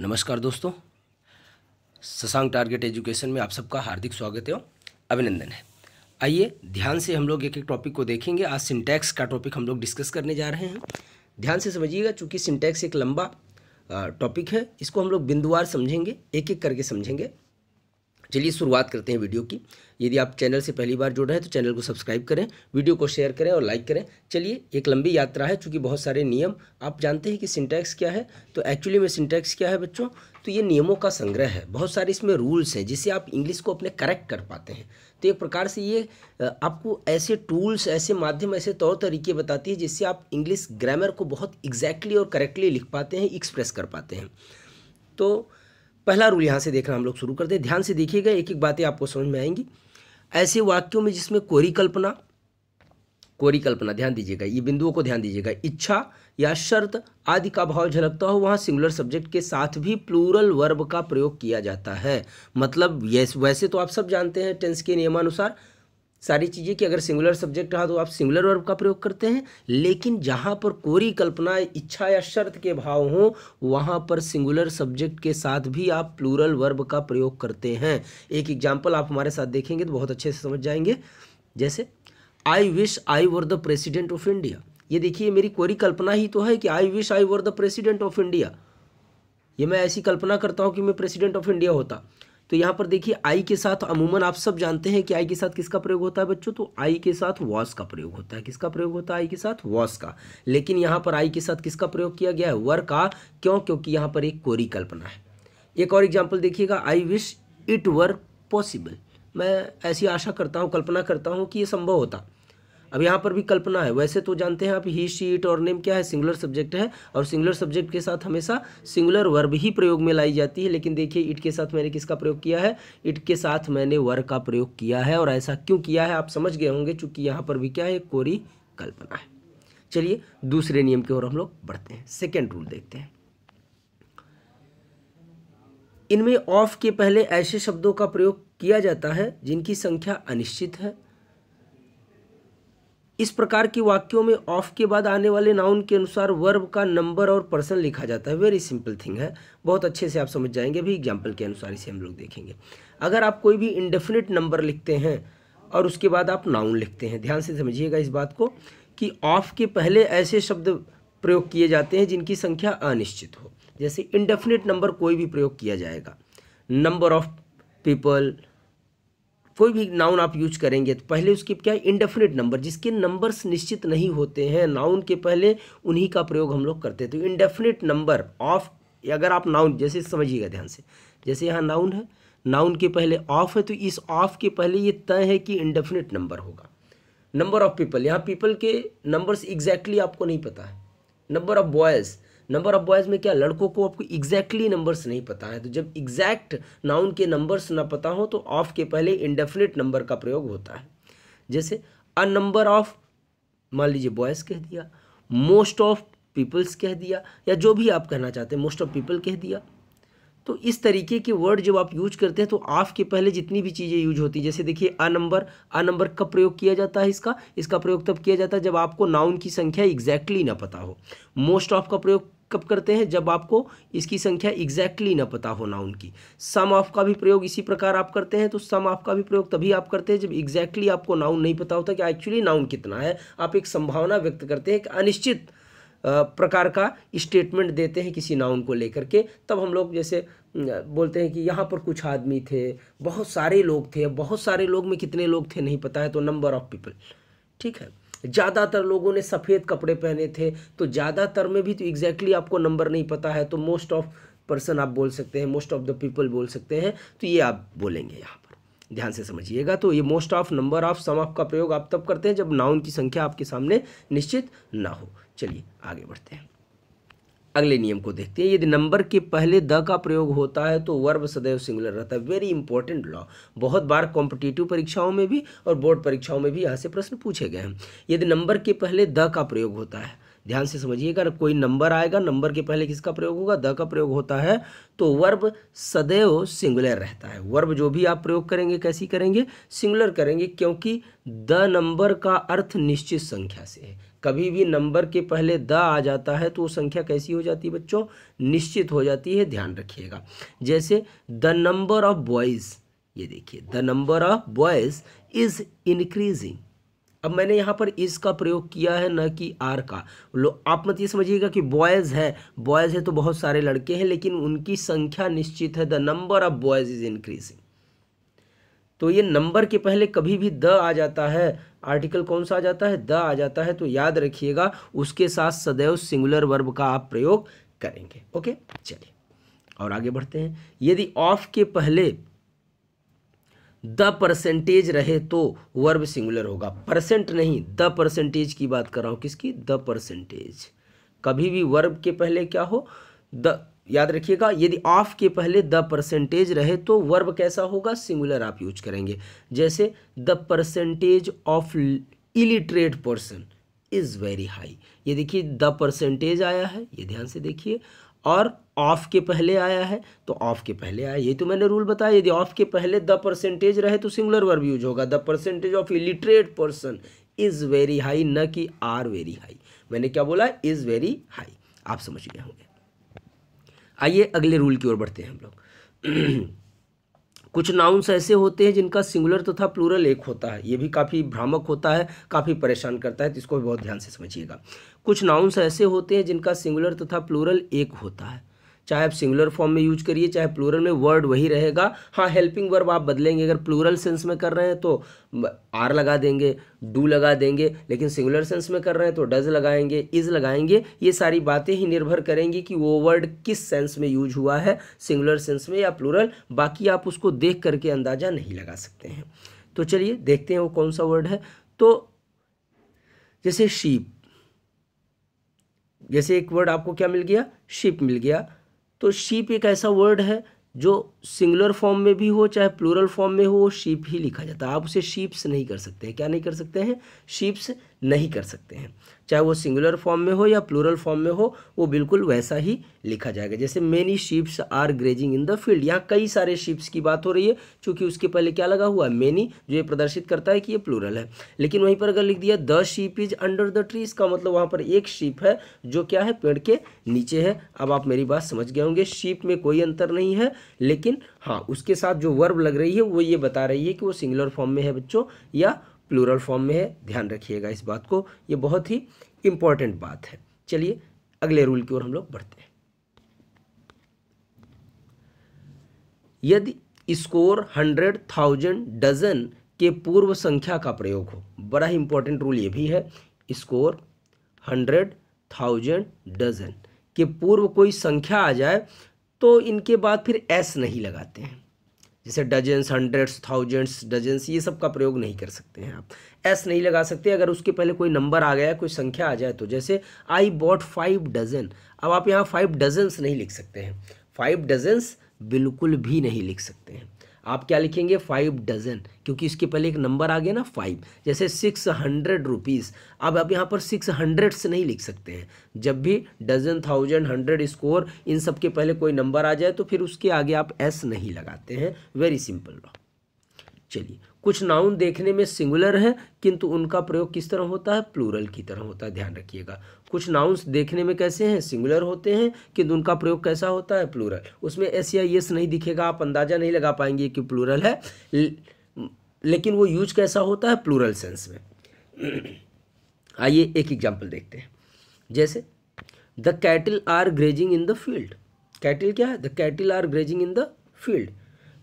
नमस्कार दोस्तों ससांग target education में आप सबका हार्दिक स्वागत है और अभिनंदन है आइए ध्यान से हम लोग एक एक टॉपिक को देखेंगे आज सिंटैक्स का टॉपिक हम लोग डिस्कस करने जा रहे हैं ध्यान से समझिएगा चूँकि सिंटैक्स एक लंबा टॉपिक है इसको हम लोग बिंदुवार समझेंगे एक एक करके समझेंगे चलिए शुरुआत करते हैं वीडियो की यदि आप चैनल से पहली बार जुड़ रहे हैं तो चैनल को सब्सक्राइब करें वीडियो को शेयर करें और लाइक करें चलिए एक लंबी यात्रा है चूँकि बहुत सारे नियम आप जानते हैं कि सिंटैक्स क्या है तो एक्चुअली में सिंटैक्स क्या है बच्चों तो ये नियमों का संग्रह है बहुत सारे इसमें रूल्स हैं जिससे आप इंग्लिश को अपने करेक्ट कर पाते हैं तो एक प्रकार से ये आपको ऐसे टूल्स ऐसे माध्यम ऐसे तौर तरीके बताती है जिससे आप इंग्लिश ग्रामर को बहुत एग्जैक्टली और करेक्टली लिख पाते हैं एक्सप्रेस कर पाते हैं तो पहला रूल यहाँ से देखना हम लोग शुरू करते हैं ध्यान से देखिएगा एक एक बातें आपको समझ में आएंगी ऐसे वाक्यों में जिसमें कोरी कल्पना कोरी कल्पना ध्यान दीजिएगा ये बिंदुओं को ध्यान दीजिएगा इच्छा या शर्त आदि का भाव झलकता हो वहाँ सिंगुलर सब्जेक्ट के साथ भी प्लूरल वर्ब का प्रयोग किया जाता है मतलब ये वैसे तो आप सब जानते हैं टेंस के नियमानुसार सारी चीज़ें कि अगर सिंगुलर सब्जेक्ट रहा तो आप सिंगुलर वर्ब का प्रयोग करते हैं लेकिन जहाँ पर कोरी कल्पना इच्छा या शर्त के भाव हों वहाँ पर सिंगुलर सब्जेक्ट के साथ भी आप प्लूरल वर्ब का प्रयोग करते हैं एक एग्जाम्पल आप हमारे साथ देखेंगे तो बहुत अच्छे से समझ जाएंगे जैसे I wish I were the president of India ये देखिए मेरी कोरी कल्पना ही तो है कि I wish I were the president of India ये मैं ऐसी कल्पना करता हूँ कि मैं प्रेसिडेंट ऑफ इंडिया होता तो यहाँ पर देखिए आई के साथ अमूमन आप सब जानते हैं कि आई के साथ किसका प्रयोग होता है बच्चों तो आई के साथ वॉस का प्रयोग होता है किसका प्रयोग होता है आई के साथ वॉस का लेकिन यहाँ पर आई के साथ किसका प्रयोग किया गया है वर का क्यों क्योंकि यहाँ पर एक कोरी कल्पना है एक और एग्जाम्पल देखिएगा I wish it were possible मैं ऐसी आशा करता हूँ कल्पना करता हूँ कि ये संभव होता अब यहाँ पर भी कल्पना है वैसे तो जानते हैं आप ही शीट और नेम क्या है सिंगुलर सब्जेक्ट है और सिंगुलर सब्जेक्ट के साथ हमेशा सिंगुलर वर्ब ही प्रयोग में लाई जाती है लेकिन देखिए इट के साथ मैंने किसका प्रयोग किया है इट के साथ मैंने वर्ग का प्रयोग किया है और ऐसा क्यों किया है आप समझ गए होंगे चूंकि यहाँ पर भी क्या है कोरी कल्पना है चलिए दूसरे नियम की ओर हम लोग बढ़ते हैं सेकेंड रूल देखते हैं इनमें ऑफ के पहले ऐसे शब्दों का प्रयोग किया जाता है जिनकी संख्या अनिश्चित है इस प्रकार के वाक्यों में ऑफ के बाद आने वाले नाउन के अनुसार वर्ब का नंबर और पर्सन लिखा जाता है वेरी सिंपल थिंग है बहुत अच्छे से आप समझ जाएंगे अभी एग्जाम्पल के अनुसार इसे हम लोग देखेंगे अगर आप कोई भी इंडेफिनिट नंबर लिखते हैं और उसके बाद आप नाउन लिखते हैं ध्यान से समझिएगा इस बात को कि ऑफ के पहले ऐसे शब्द प्रयोग किए जाते हैं जिनकी संख्या अनिश्चित हो जैसे इंडेफिनिट नंबर कोई भी प्रयोग किया जाएगा नंबर ऑफ पीपल कोई भी नाउन आप यूज करेंगे तो पहले उसके क्या है इंडेफिनिट नंबर जिसके नंबर्स निश्चित नहीं होते हैं नाउन के पहले उन्हीं का प्रयोग हम लोग करते हैं तो इंडेफिनिट नंबर ऑफ अगर आप नाउन जैसे समझिएगा ध्यान से जैसे यहाँ नाउन है नाउन के पहले ऑफ है तो इस ऑफ के पहले ये तय है कि इंडेफिनिट नंबर होगा नंबर ऑफ पीपल यहाँ पीपल के नंबर्स एग्जैक्टली exactly आपको नहीं पता है number of boys number of boys में क्या लड़कों को आपको एग्जैक्टली नंबर्स नहीं पता है तो जब एग्जैक्ट नाउन के नंबर्स ना पता हो तो ऑफ के पहले इंडेफिनेट नंबर का प्रयोग होता है जैसे अ नंबर ऑफ मान लीजिए बॉयज़ कह दिया मोस्ट ऑफ पीपल्स कह दिया या जो भी आप कहना चाहते हैं मोस्ट ऑफ पीपल कह दिया तो इस तरीके के वर्ड जब आप यूज करते हैं तो ऑफ के पहले जितनी भी चीज़ें यूज होती हैं जैसे देखिए अ नंबर अ नंबर कब प्रयोग किया जाता है इसका इसका प्रयोग तब किया जाता है जब आपको नाउन की संख्या एग्जैक्टली ना पता हो मोस्ट ऑफ का प्रयोग कब करते हैं जब आपको इसकी संख्या एग्जैक्टली ना पता ना उनकी सम ऑफ का भी प्रयोग इसी प्रकार आप करते हैं तो सम ऑफ का भी प्रयोग तभी आप करते हैं जब एग्जैक्टली exactly आपको नाउन नहीं पता होता कि एक्चुअली नाउन कितना है आप एक संभावना व्यक्त करते हैं एक अनिश्चित प्रकार का स्टेटमेंट देते हैं किसी नाउन को लेकर के तब हम लोग जैसे बोलते हैं कि यहाँ पर कुछ आदमी थे बहुत सारे लोग थे बहुत सारे लोग में कितने लोग थे नहीं पता है तो नंबर ऑफ पीपल ठीक है ज़्यादातर लोगों ने सफ़ेद कपड़े पहने थे तो ज़्यादातर में भी तो एग्जैक्टली आपको नंबर नहीं पता है तो मोस्ट ऑफ पर्सन आप बोल सकते हैं मोस्ट ऑफ द पीपल बोल सकते हैं तो ये आप बोलेंगे यहाँ पर ध्यान से समझिएगा तो ये most of number of some of का प्रयोग आप तब करते हैं जब नाउन की संख्या आपके सामने निश्चित ना हो चलिए आगे बढ़ते हैं अगले नियम को देखते हैं यदि नंबर के पहले द का प्रयोग होता है तो वर्ब सदैव सिंगुलर रहता है वेरी इंपॉर्टेंट लॉ बहुत बार कॉम्पिटिटिव परीक्षाओं में भी और बोर्ड परीक्षाओं में भी यहाँ से प्रश्न पूछे गए हैं यदि नंबर के पहले द का प्रयोग होता है ध्यान से समझिएगा कोई नंबर आएगा नंबर के पहले किसका प्रयोग होगा द का प्रयोग होता है तो वर्ब सदैव सिंगुलर रहता है वर्ब जो भी आप प्रयोग करेंगे कैसी करेंगे सिंगुलर करेंगे क्योंकि द नंबर का अर्थ निश्चित संख्या से है कभी भी नंबर के पहले द आ जाता है तो वो संख्या कैसी हो जाती है बच्चों निश्चित हो जाती है ध्यान रखिएगा जैसे द नंबर ऑफ बॉयज़ ये देखिए the number of boys is increasing अब मैंने यहाँ पर इसका प्रयोग किया है न कि आर का लो आप मत ये समझिएगा कि बॉयज़ है बॉयज़ है तो बहुत सारे लड़के हैं लेकिन उनकी संख्या निश्चित है the number of boys is increasing तो ये नंबर के पहले कभी भी द आ जाता है आर्टिकल कौन सा आ जाता है द आ जाता है तो याद रखिएगा उसके साथ सदैव सिंगुलर वर्ब का आप प्रयोग करेंगे ओके चलिए और आगे बढ़ते हैं यदि ऑफ के पहले द परसेंटेज रहे तो वर्ब सिंगुलर होगा परसेंट नहीं द परसेंटेज की बात कर रहा हूं किसकी द परसेंटेज कभी भी वर्ब के पहले क्या हो द याद रखिएगा यदि ऑफ के पहले द परसेंटेज रहे तो वर्ब कैसा होगा सिंगुलर आप यूज करेंगे जैसे the percentage of illiterate person is very high ये देखिए द परसेंटेज आया है ये ध्यान से देखिए और ऑफ के पहले आया है तो ऑफ के पहले आया ये तो मैंने रूल बताया यदि ऑफ के पहले द परसेंटेज रहे तो सिंगुलर वर्ब यूज होगा the percentage of illiterate person is very high न कि आर वेरी हाई मैंने क्या बोला इज़ वेरी हाई आप समझ गए होंगे आइए अगले रूल की ओर बढ़ते हैं हम लोग कुछ नाउन्स ऐसे होते हैं जिनका सिंगुलर तथा तो प्लूरल एक होता है ये भी काफ़ी भ्रामक होता है काफ़ी परेशान करता है तो इसको भी बहुत ध्यान से समझिएगा कुछ नाउन्स ऐसे होते हैं जिनका सिंगुलर तथा तो प्लूरल एक होता है चाहे आप सिंगुलर फॉर्म में यूज करिए चाहे प्लूरल में वर्ड वही रहेगा हाँ हेल्पिंग वर्ब आप बदलेंगे अगर प्लूरल सेंस में कर रहे हैं तो आर लगा देंगे डू लगा देंगे लेकिन सिंगुलर सेंस में कर रहे हैं तो डज लगाएंगे इज़ लगाएंगे ये सारी बातें ही निर्भर करेंगी कि वो वर्ड किस सेंस में यूज हुआ है सिंगुलर सेंस में या प्लूरल बाकी आप उसको देख करके अंदाज़ा नहीं लगा सकते हैं तो चलिए देखते हैं वो कौन सा वर्ड है तो जैसे शीप जैसे एक वर्ड आपको क्या मिल गया शिप मिल गया तो शीप एक ऐसा वर्ड है जो सिंगुलर फॉर्म में भी हो चाहे प्लूरल फॉर्म में हो शीप ही लिखा जाता है आप उसे शीप्स नहीं कर सकते हैं क्या नहीं कर सकते हैं शीप्स नहीं कर सकते हैं चाहे वो सिंगुलर फॉर्म में हो या प्लूरल फॉर्म में हो वो बिल्कुल वैसा ही लिखा जाएगा जैसे many sheeps are grazing in the field यहाँ कई सारे शिप्स की बात हो रही है चूंकि उसके पहले क्या लगा हुआ है मेनी जो ये प्रदर्शित करता है कि ये प्लूरल है लेकिन वहीं पर अगर लिख दिया the sheep is under the tree इसका मतलब वहाँ पर एक शिप है जो क्या है पेड़ के नीचे है अब आप मेरी बात समझ गए होंगे शिप में कोई अंतर नहीं है लेकिन हाँ उसके साथ जो वर्ब लग रही है वो ये बता रही है कि वो सिंगुलर फॉर्म में है बच्चों या प्लूरल फॉर्म में है ध्यान रखिएगा इस बात को ये बहुत ही इम्पॉर्टेंट बात है चलिए अगले रूल की ओर हम लोग बढ़ते हैं यदि स्कोर हंड्रेड थाउजेंड डजन के पूर्व संख्या का प्रयोग हो बड़ा ही इंपॉर्टेंट रूल ये भी है स्कोर हंड्रेड थाउजेंड डजन के पूर्व कोई संख्या आ जाए तो इनके बाद फिर एस नहीं लगाते हैं जैसे डजेंस हंड्रेड्स थाउजेंड्स डजेंस ये सब का प्रयोग नहीं कर सकते हैं आप एस नहीं लगा सकते अगर उसके पहले कोई नंबर आ गया कोई संख्या आ जाए तो जैसे आई बॉट फाइव डजन अब आप यहाँ फाइव डजन्स नहीं लिख सकते हैं फाइव डजन्स बिल्कुल भी नहीं लिख सकते हैं आप क्या लिखेंगे फाइव डजन क्योंकि इसके पहले एक नंबर आ गया ना फाइव जैसे सिक्स हंड्रेड रुपीज़ अब आप यहाँ पर सिक्स हंड्रेड से नहीं लिख सकते हैं जब भी डजन थाउजेंड हंड्रेड स्कोर इन सब के पहले कोई नंबर आ जाए तो फिर उसके आगे आप एस नहीं लगाते हैं वेरी सिंपल लॉ चलिए कुछ नाउन देखने में सिंगुलर है किंतु उनका प्रयोग किस तरह होता है प्लूरल की तरह होता है ध्यान रखिएगा कुछ नाउन्स देखने में कैसे हैं सिंगुलर होते हैं कि उनका प्रयोग कैसा होता है प्लूरल उसमें एस या यस नहीं दिखेगा आप अंदाज़ा नहीं लगा पाएंगे कि प्लूरल है लेकिन वो यूज कैसा होता है प्लूरल सेंस में आइए एक एग्जाम्पल देखते हैं जैसे the cattle are grazing in the field cattle क्या है the cattle are grazing in the field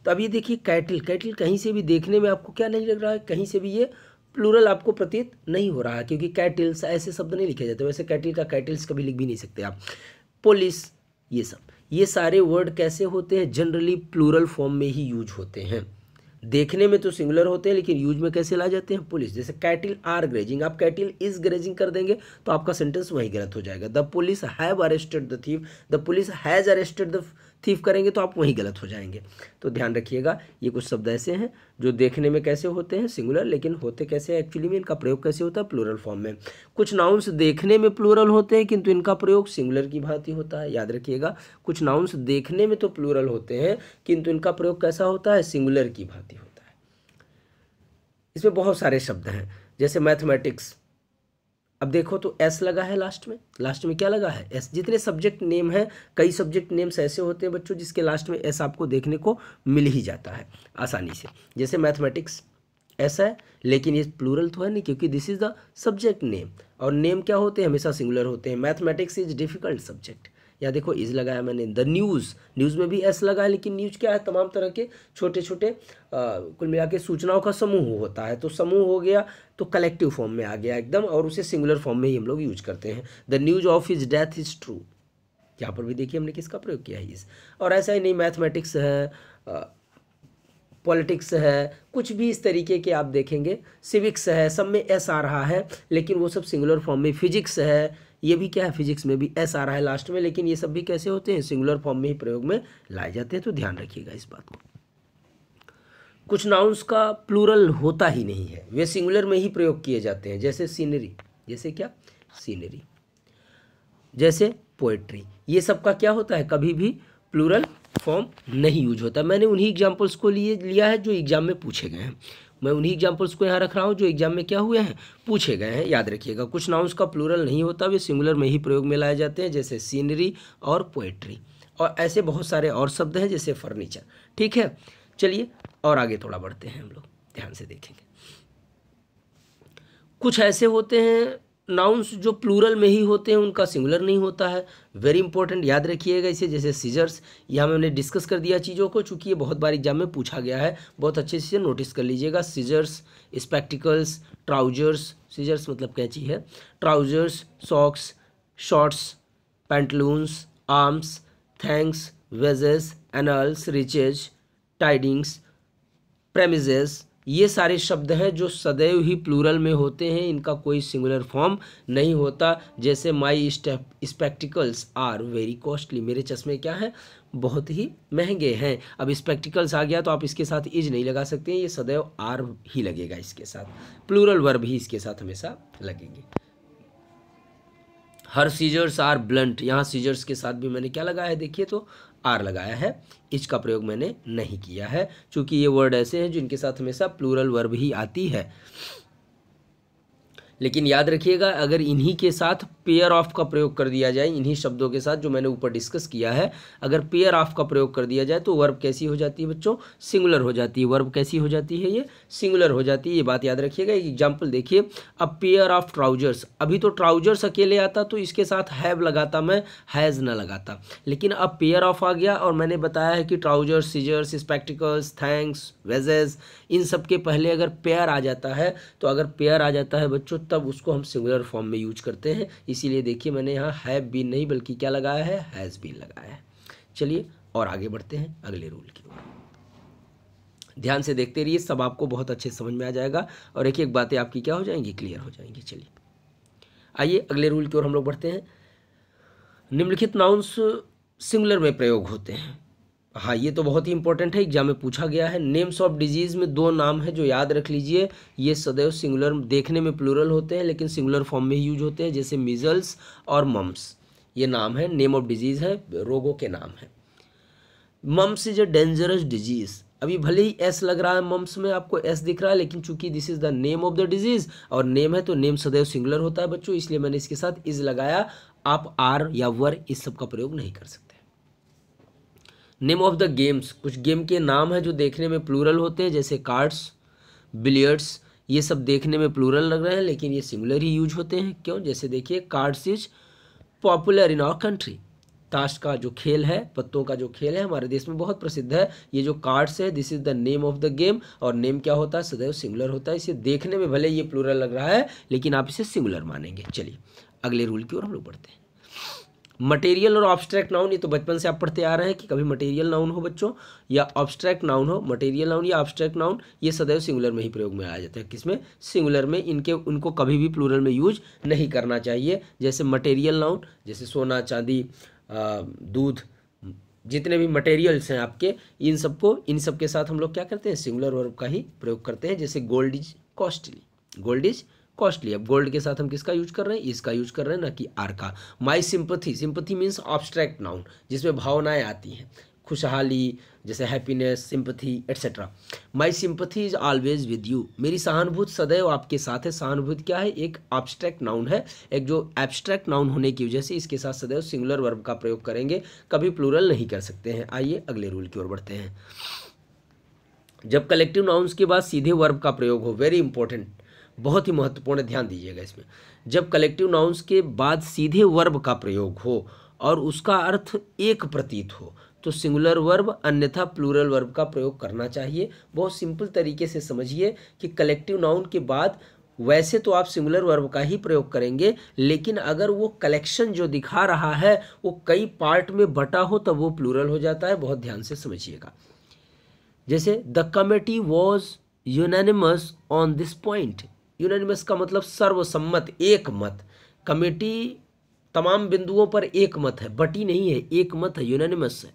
तो अब ये देखिए कैटल कैटल कहीं से भी देखने में आपको क्या नहीं लग रहा है कहीं से भी ये प्लूरल आपको प्रतीत नहीं हो रहा है क्योंकि कैटिल्स ऐसे शब्द नहीं लिखे जाते वैसे कैटिल का कैटिल्स कभी लिख भी नहीं सकते आप पोलिस ये सब ये सारे वर्ड कैसे होते हैं जनरली प्लूरल फॉर्म में ही यूज होते हैं देखने में तो सिंगुलर होते हैं लेकिन यूज में कैसे ला जाते हैं पुलिस जैसे कैटिल आर ग्रेजिंग आप कैटिल इज ग्रेजिंग कर देंगे तो आपका सेंटेंस वही गलत हो जाएगा the police have arrested the thief the police has arrested the thief करेंगे तो आप वहीं गलत हो जाएंगे तो ध्यान रखिएगा ये कुछ शब्द ऐसे हैं जो देखने में कैसे होते हैं सिंगुलर लेकिन होते कैसे हैं एक्चुअली में इनका प्रयोग कैसे होता है प्लूरल फॉर्म में कुछ नाउन्स देखने में प्लूरल होते हैं किंतु इनका प्रयोग सिंगुलर की भांति होता है याद रखिएगा कुछ नाउन्स देखने में तो प्लूरल होते हैं किंतु इनका प्रयोग कैसा होता है सिंगुलर की भांति होता है इसमें बहुत सारे शब्द हैं जैसे मैथमेटिक्स अब देखो तो एस लगा है लास्ट में लास्ट में क्या लगा है एस जितने सब्जेक्ट नेम हैं कई सब्जेक्ट नेम्स ऐसे होते हैं बच्चों जिसके लास्ट में एस आपको देखने को मिल ही जाता है आसानी से जैसे मैथमेटिक्स ऐसा है लेकिन ये प्लूरल तो है नहीं क्योंकि this is the subject name और नेम क्या होते हैं हमेशा सिंगुलर होते हैं मैथमेटिक्स इज डिफ़िकल्ट सब्जेक्ट या देखो इज़ लगाया मैंने द न्यूज़ न्यूज़ में भी एस लगा है लेकिन न्यूज़ क्या है तमाम तरह के छोटे छोटे कुल मिला के सूचनाओं का समूह होता है तो समूह हो गया तो कलेक्टिव फॉर्म में आ गया एकदम और उसे सिंगुलर फॉर्म में ही हम लोग यूज करते हैं the news of his death is true यहाँ पर भी देखिए हमने किसका प्रयोग किया है इस और ऐसा ही नहीं मैथमेटिक्स है पॉलिटिक्स है कुछ भी इस तरीके के आप देखेंगे सिविक्स है सब में एस आ रहा है लेकिन वो सब सिंगुलर फॉर्म में फिजिक्स है ये भी क्या है फिजिक्स में भी एस आ रहा है लास्ट में लेकिन ये सब भी कैसे होते हैं सिंगुलर फॉर्म में ही प्रयोग में लाए जाते हैं तो ध्यान रखिएगा इस बात को कुछ नाउंस का प्लूरल होता ही नहीं है वे सिंगुलर में ही प्रयोग किए जाते हैं जैसे सीनरी जैसे क्या सीनरी जैसे पोएट्री ये सब का क्या होता है कभी भी प्लूरल फॉर्म नहीं यूज होता मैंने उन्हीं एग्जाम्पल्स को लिए लिया है जो एग्जाम में पूछे गए हैं मैं उन्हीं एग्जाम्पल्स को यहाँ रख रहा हूँ जो एग्जाम में क्या हुए हैं पूछे गए हैं याद रखिएगा कुछ नाउंस का प्लूरल नहीं होता वे सिंगुलर में ही प्रयोग में लाए जाते हैं जैसे सीनरी और पोएट्री और ऐसे बहुत सारे और शब्द हैं जैसे फर्नीचर ठीक है चलिए और आगे थोड़ा बढ़ते हैं हम लोग ध्यान से देखेंगे कुछ ऐसे होते हैं नाउन्स जो प्लूरल में ही होते हैं उनका सिंगुलर नहीं होता है वेरी इंपॉर्टेंट याद रखिएगा इसे जैसे सीजर्स यहाँ मैंने हमने डिस्कस कर दिया चीज़ों को चूँकि ये बहुत बार एग्जाम में पूछा गया है बहुत अच्छे से नोटिस कर लीजिएगा सीजर्स स्पेक्टिकल्स ट्राउजर्स सीजर्स मतलब कैची है trousers socks shorts pantaloons arms thanks wages annals riches tidings premises ये सारे शब्द हैं जो सदैव ही प्लूरल में होते हैं इनका कोई सिंगुलर फॉर्म नहीं होता जैसे my spectacles are very costly मेरे चश्मे क्या हैं बहुत ही महंगे हैं अब स्पेक्टिकल्स आ गया तो आप इसके साथ इज नहीं लगा सकते हैं ये सदैव आर ही लगेगा इसके साथ प्लूरल वर्ब ही इसके साथ हमेशा लगेंगे हर सीजर्स आर ब्लंट यहाँ सीजर्स के साथ भी मैंने क्या लगाया है देखिए तो आर लगाया है इच का प्रयोग मैंने नहीं किया है क्योंकि ये वर्ड ऐसे हैं जिनके साथ हमेशा प्लूरल वर्ब ही आती है लेकिन याद रखिएगा अगर इन्हीं के साथ पेयर ऑफ का प्रयोग कर दिया जाए इन्हीं शब्दों के साथ जो मैंने ऊपर डिस्कस किया है अगर पेयर ऑफ का प्रयोग कर दिया जाए तो वर्ब कैसी हो जाती है बच्चों सिंगुलर हो जाती है वर्ब कैसी हो जाती है ये सिंगुलर हो जाती है ये बात याद रखिएगा एक एग्जाम्पल देखिए अब पेयर ऑफ ट्राउजर्स अभी तो ट्राउजर्स अकेले आता तो इसके साथ हैव लगाता मैं हैज़ ना लगाता लेकिन अब पेयर ऑफ आ गया और मैंने बताया है कि trousers scissors spectacles thanks wages इन सब के पहले अगर पेयर आ जाता है तो अगर पेयर आ जाता है बच्चों तब उसको हम सिंगुलर फॉर्म में यूज करते हैं इसीलिए देखिए मैंने यहाँ हैव बीन नहीं बल्कि क्या लगाया है हैज़ बीन लगाया है चलिए और आगे बढ़ते हैं अगले रूल की ओर ध्यान से देखते रहिए सब आपको बहुत अच्छे समझ में आ जाएगा और एक एक बातें आपकी क्या हो जाएंगी क्लियर हो जाएंगी चलिए आइए अगले रूल की ओर हम लोग बढ़ते हैं निम्नलिखित नाउन्स सिंगुलर में प्रयोग होते हैं हाँ ये तो बहुत ही इंपॉर्टेंट है एग्जाम में पूछा गया है नेम्स ऑफ डिजीज़ में दो नाम है जो याद रख लीजिए ये सदैव सिंगुलर देखने में प्लूरल होते हैं लेकिन सिंगुलर फॉर्म में ही यूज होते हैं जैसे मिजल्स और मम्स ये नाम है नेम ऑफ डिजीज़ है रोगों के नाम है mumps is a dangerous disease अभी भले ही एस लग रहा है मम्स में आपको एस दिख रहा है लेकिन चूंकि this is the name of the disease और नेम है तो नेम सदैव सिंगुलर होता है बच्चों इसलिए मैंने इसके साथ इज़ लगाया आप आर या वर इस सब का प्रयोग नहीं कर सकते नेम ऑफ द गेम्स कुछ गेम के नाम हैं जो देखने में प्लूरल होते हैं जैसे कार्ड्स बिलियर्ड्स ये सब देखने में प्लूरल लग रहे हैं लेकिन ये सिमिलर ही यूज होते हैं क्यों जैसे देखिए cards is popular in our country ताश का जो खेल है पत्तों का जो खेल है हमारे देश में बहुत प्रसिद्ध है ये जो कार्ड्स है this is the name of the game और नेम क्या होता है सदैव सिमुलर होता है इसे देखने में भले ये प्लूरल लग रहा है लेकिन आप इसे सिमुलर मानेंगे चलिए अगले रूल की ओर हम लोग बढ़ते हैं मटेरियल और ऑब्स्ट्रैक्ट नाउन ये तो बचपन से आप पढ़ते आ रहे हैं कि कभी मटेरियल नाउन हो बच्चों या ऑब्स्ट्रैक्ट नाउन हो मटेरियल नाउन या ऑब्स्ट्रैक्ट नाउन ये सदैव सिंगुलर में ही प्रयोग में आ जाता है किसमें सिंगुलर में इनके उनको कभी भी प्लूरल में यूज नहीं करना चाहिए जैसे मटेरियल नाउन जैसे सोना चांदी दूध जितने भी मटेरियल्स हैं आपके इन सबको इन सब के साथ हम लोग क्या करते हैं सिंगुलर वर्ब का ही प्रयोग करते हैं जैसे gold is costly gold is costly अब गोल्ड के साथ हम किसका यूज कर रहे हैं इसका यूज कर रहे हैं ना कि आर का my sympathy sympathy means abstract noun जिसमें भावनाएं आती हैं खुशहाली जैसे happiness sympathy etcetera my sympathy is always with you मेरी सहानुभूति सदैव आपके साथ है सहानुभूति क्या है एक ऑब्स्ट्रैक्ट नाउन है एक जो एब्स्ट्रैक्ट नाउन होने की वजह से इसके साथ सदैव सिंगुलर वर्ब का प्रयोग करेंगे कभी प्लूरल नहीं कर सकते हैं आइए अगले रूल की ओर बढ़ते हैं जब कलेक्टिव नाउन्स के बाद सीधे वर्ब का प्रयोग हो वेरी इंपॉर्टेंट बहुत ही महत्वपूर्ण ध्यान दीजिएगा इसमें जब कलेक्टिव नाउंस के बाद सीधे वर्ब का प्रयोग हो और उसका अर्थ एक प्रतीत हो तो सिंगुलर वर्ब अन्यथा प्लूरल वर्ब का प्रयोग करना चाहिए बहुत सिंपल तरीके से समझिए कि कलेक्टिव नाउन के बाद वैसे तो आप सिंगुलर वर्ब का ही प्रयोग करेंगे लेकिन अगर वो कलेक्शन जो दिखा रहा है वो कई पार्ट में बटा हो तब वो प्लूरल हो जाता है बहुत ध्यान से समझिएगा जैसे the committee was unanimous on this point unanimous का मतलब सर्वसम्मत एक मत कमेटी तमाम बिंदुओं पर एक मत है बटी नहीं है एक मत है यूनानिमस है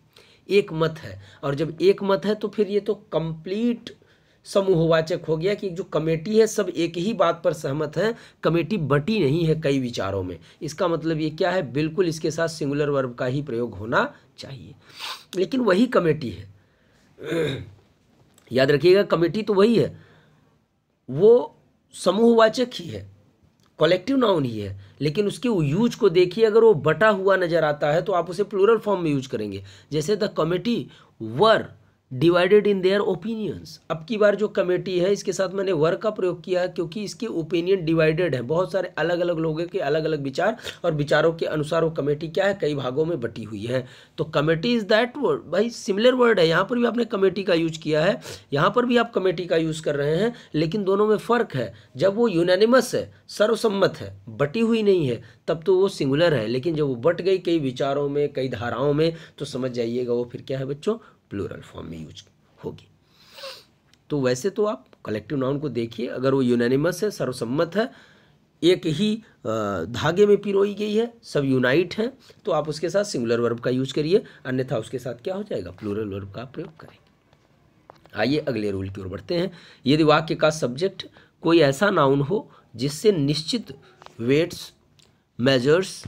एक मत है और जब एक मत है तो फिर ये तो कंप्लीट समूहवाचक हो गया कि जो कमेटी है सब एक ही बात पर सहमत है कमेटी बटी नहीं है कई विचारों में इसका मतलब ये क्या है बिल्कुल इसके साथ सिंगुलर वर्ब का ही प्रयोग होना चाहिए लेकिन वही कमेटी है याद रखिएगा कमेटी तो वही है वो समूहवाचक ही है कलेक्टिव नाउन ही है लेकिन उसके यूज को देखिए अगर वो बटा हुआ नज़र आता है तो आप उसे प्लूरल फॉर्म में यूज करेंगे जैसे the committee were divided in their opinions अब की बार जो कमेटी है इसके साथ मैंने वर्ग का प्रयोग किया क्योंकि इसके ओपिनियन डिवाइडेड है बहुत सारे अलग अलग लोगों के अलग अलग विचार और विचारों के अनुसार वो कमेटी क्या है कई भागों में बटी हुई है तो कमेटी इज़ दैट वर्ड भाई सिमिलर वर्ड है यहाँ पर भी आपने कमेटी का यूज किया है यहाँ पर भी आप कमेटी का यूज़ कर रहे हैं लेकिन दोनों में फ़र्क है जब वो यूनानिमस है सर्वसम्मत है बटी हुई नहीं है तब तो वो सिंगुलर है लेकिन जब वो बट गई कई विचारों में कई धाराओं में तो समझ जाइएगा वो फिर क्या है बच्चों प्लूरल फॉर्म में यूज होगी तो वैसे तो आप कलेक्टिव नाउन को देखिए अगर वो यूनानिमस है सर्वसम्मत है एक ही धागे में पिरोई गई है सब यूनाइट हैं तो आप उसके साथ सिंगुलर वर्ब का यूज करिए अन्यथा उसके साथ क्या हो जाएगा प्लूरल वर्ब का प्रयोग करें आइए अगले रूल की ओर बढ़ते हैं यदि वाक्य का सब्जेक्ट कोई ऐसा नाउन हो जिससे निश्चित वेट्स मेजर्स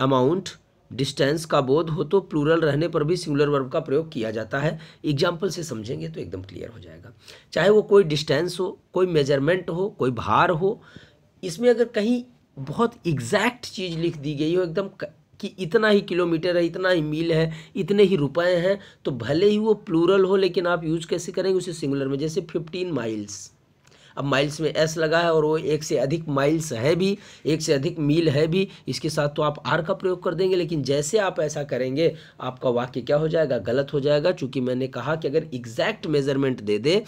अमाउंट डिस्टेंस का बोध हो तो प्लूरल रहने पर भी सिंगुलर वर्ब का प्रयोग किया जाता है एग्जाम्पल से समझेंगे तो एकदम क्लियर हो जाएगा चाहे वो कोई डिस्टेंस हो कोई मेजरमेंट हो कोई भार हो इसमें अगर कहीं बहुत एग्जैक्ट चीज़ लिख दी गई हो एकदम कि इतना ही किलोमीटर है इतना ही मील है इतने ही रुपए हैं तो भले ही वो प्लूरल हो लेकिन आप यूज़ कैसे करेंगे उसे सिंगुलर में जैसे फिफ्टीन माइल्स अब माइल्स में एस लगा है और वो एक से अधिक माइल्स है भी एक से अधिक मील है भी इसके साथ तो आप आर का प्रयोग कर देंगे लेकिन जैसे आप ऐसा करेंगे आपका वाक्य क्या हो जाएगा गलत हो जाएगा चूंकि मैंने कहा कि अगर एग्जैक्ट मेजरमेंट दे दे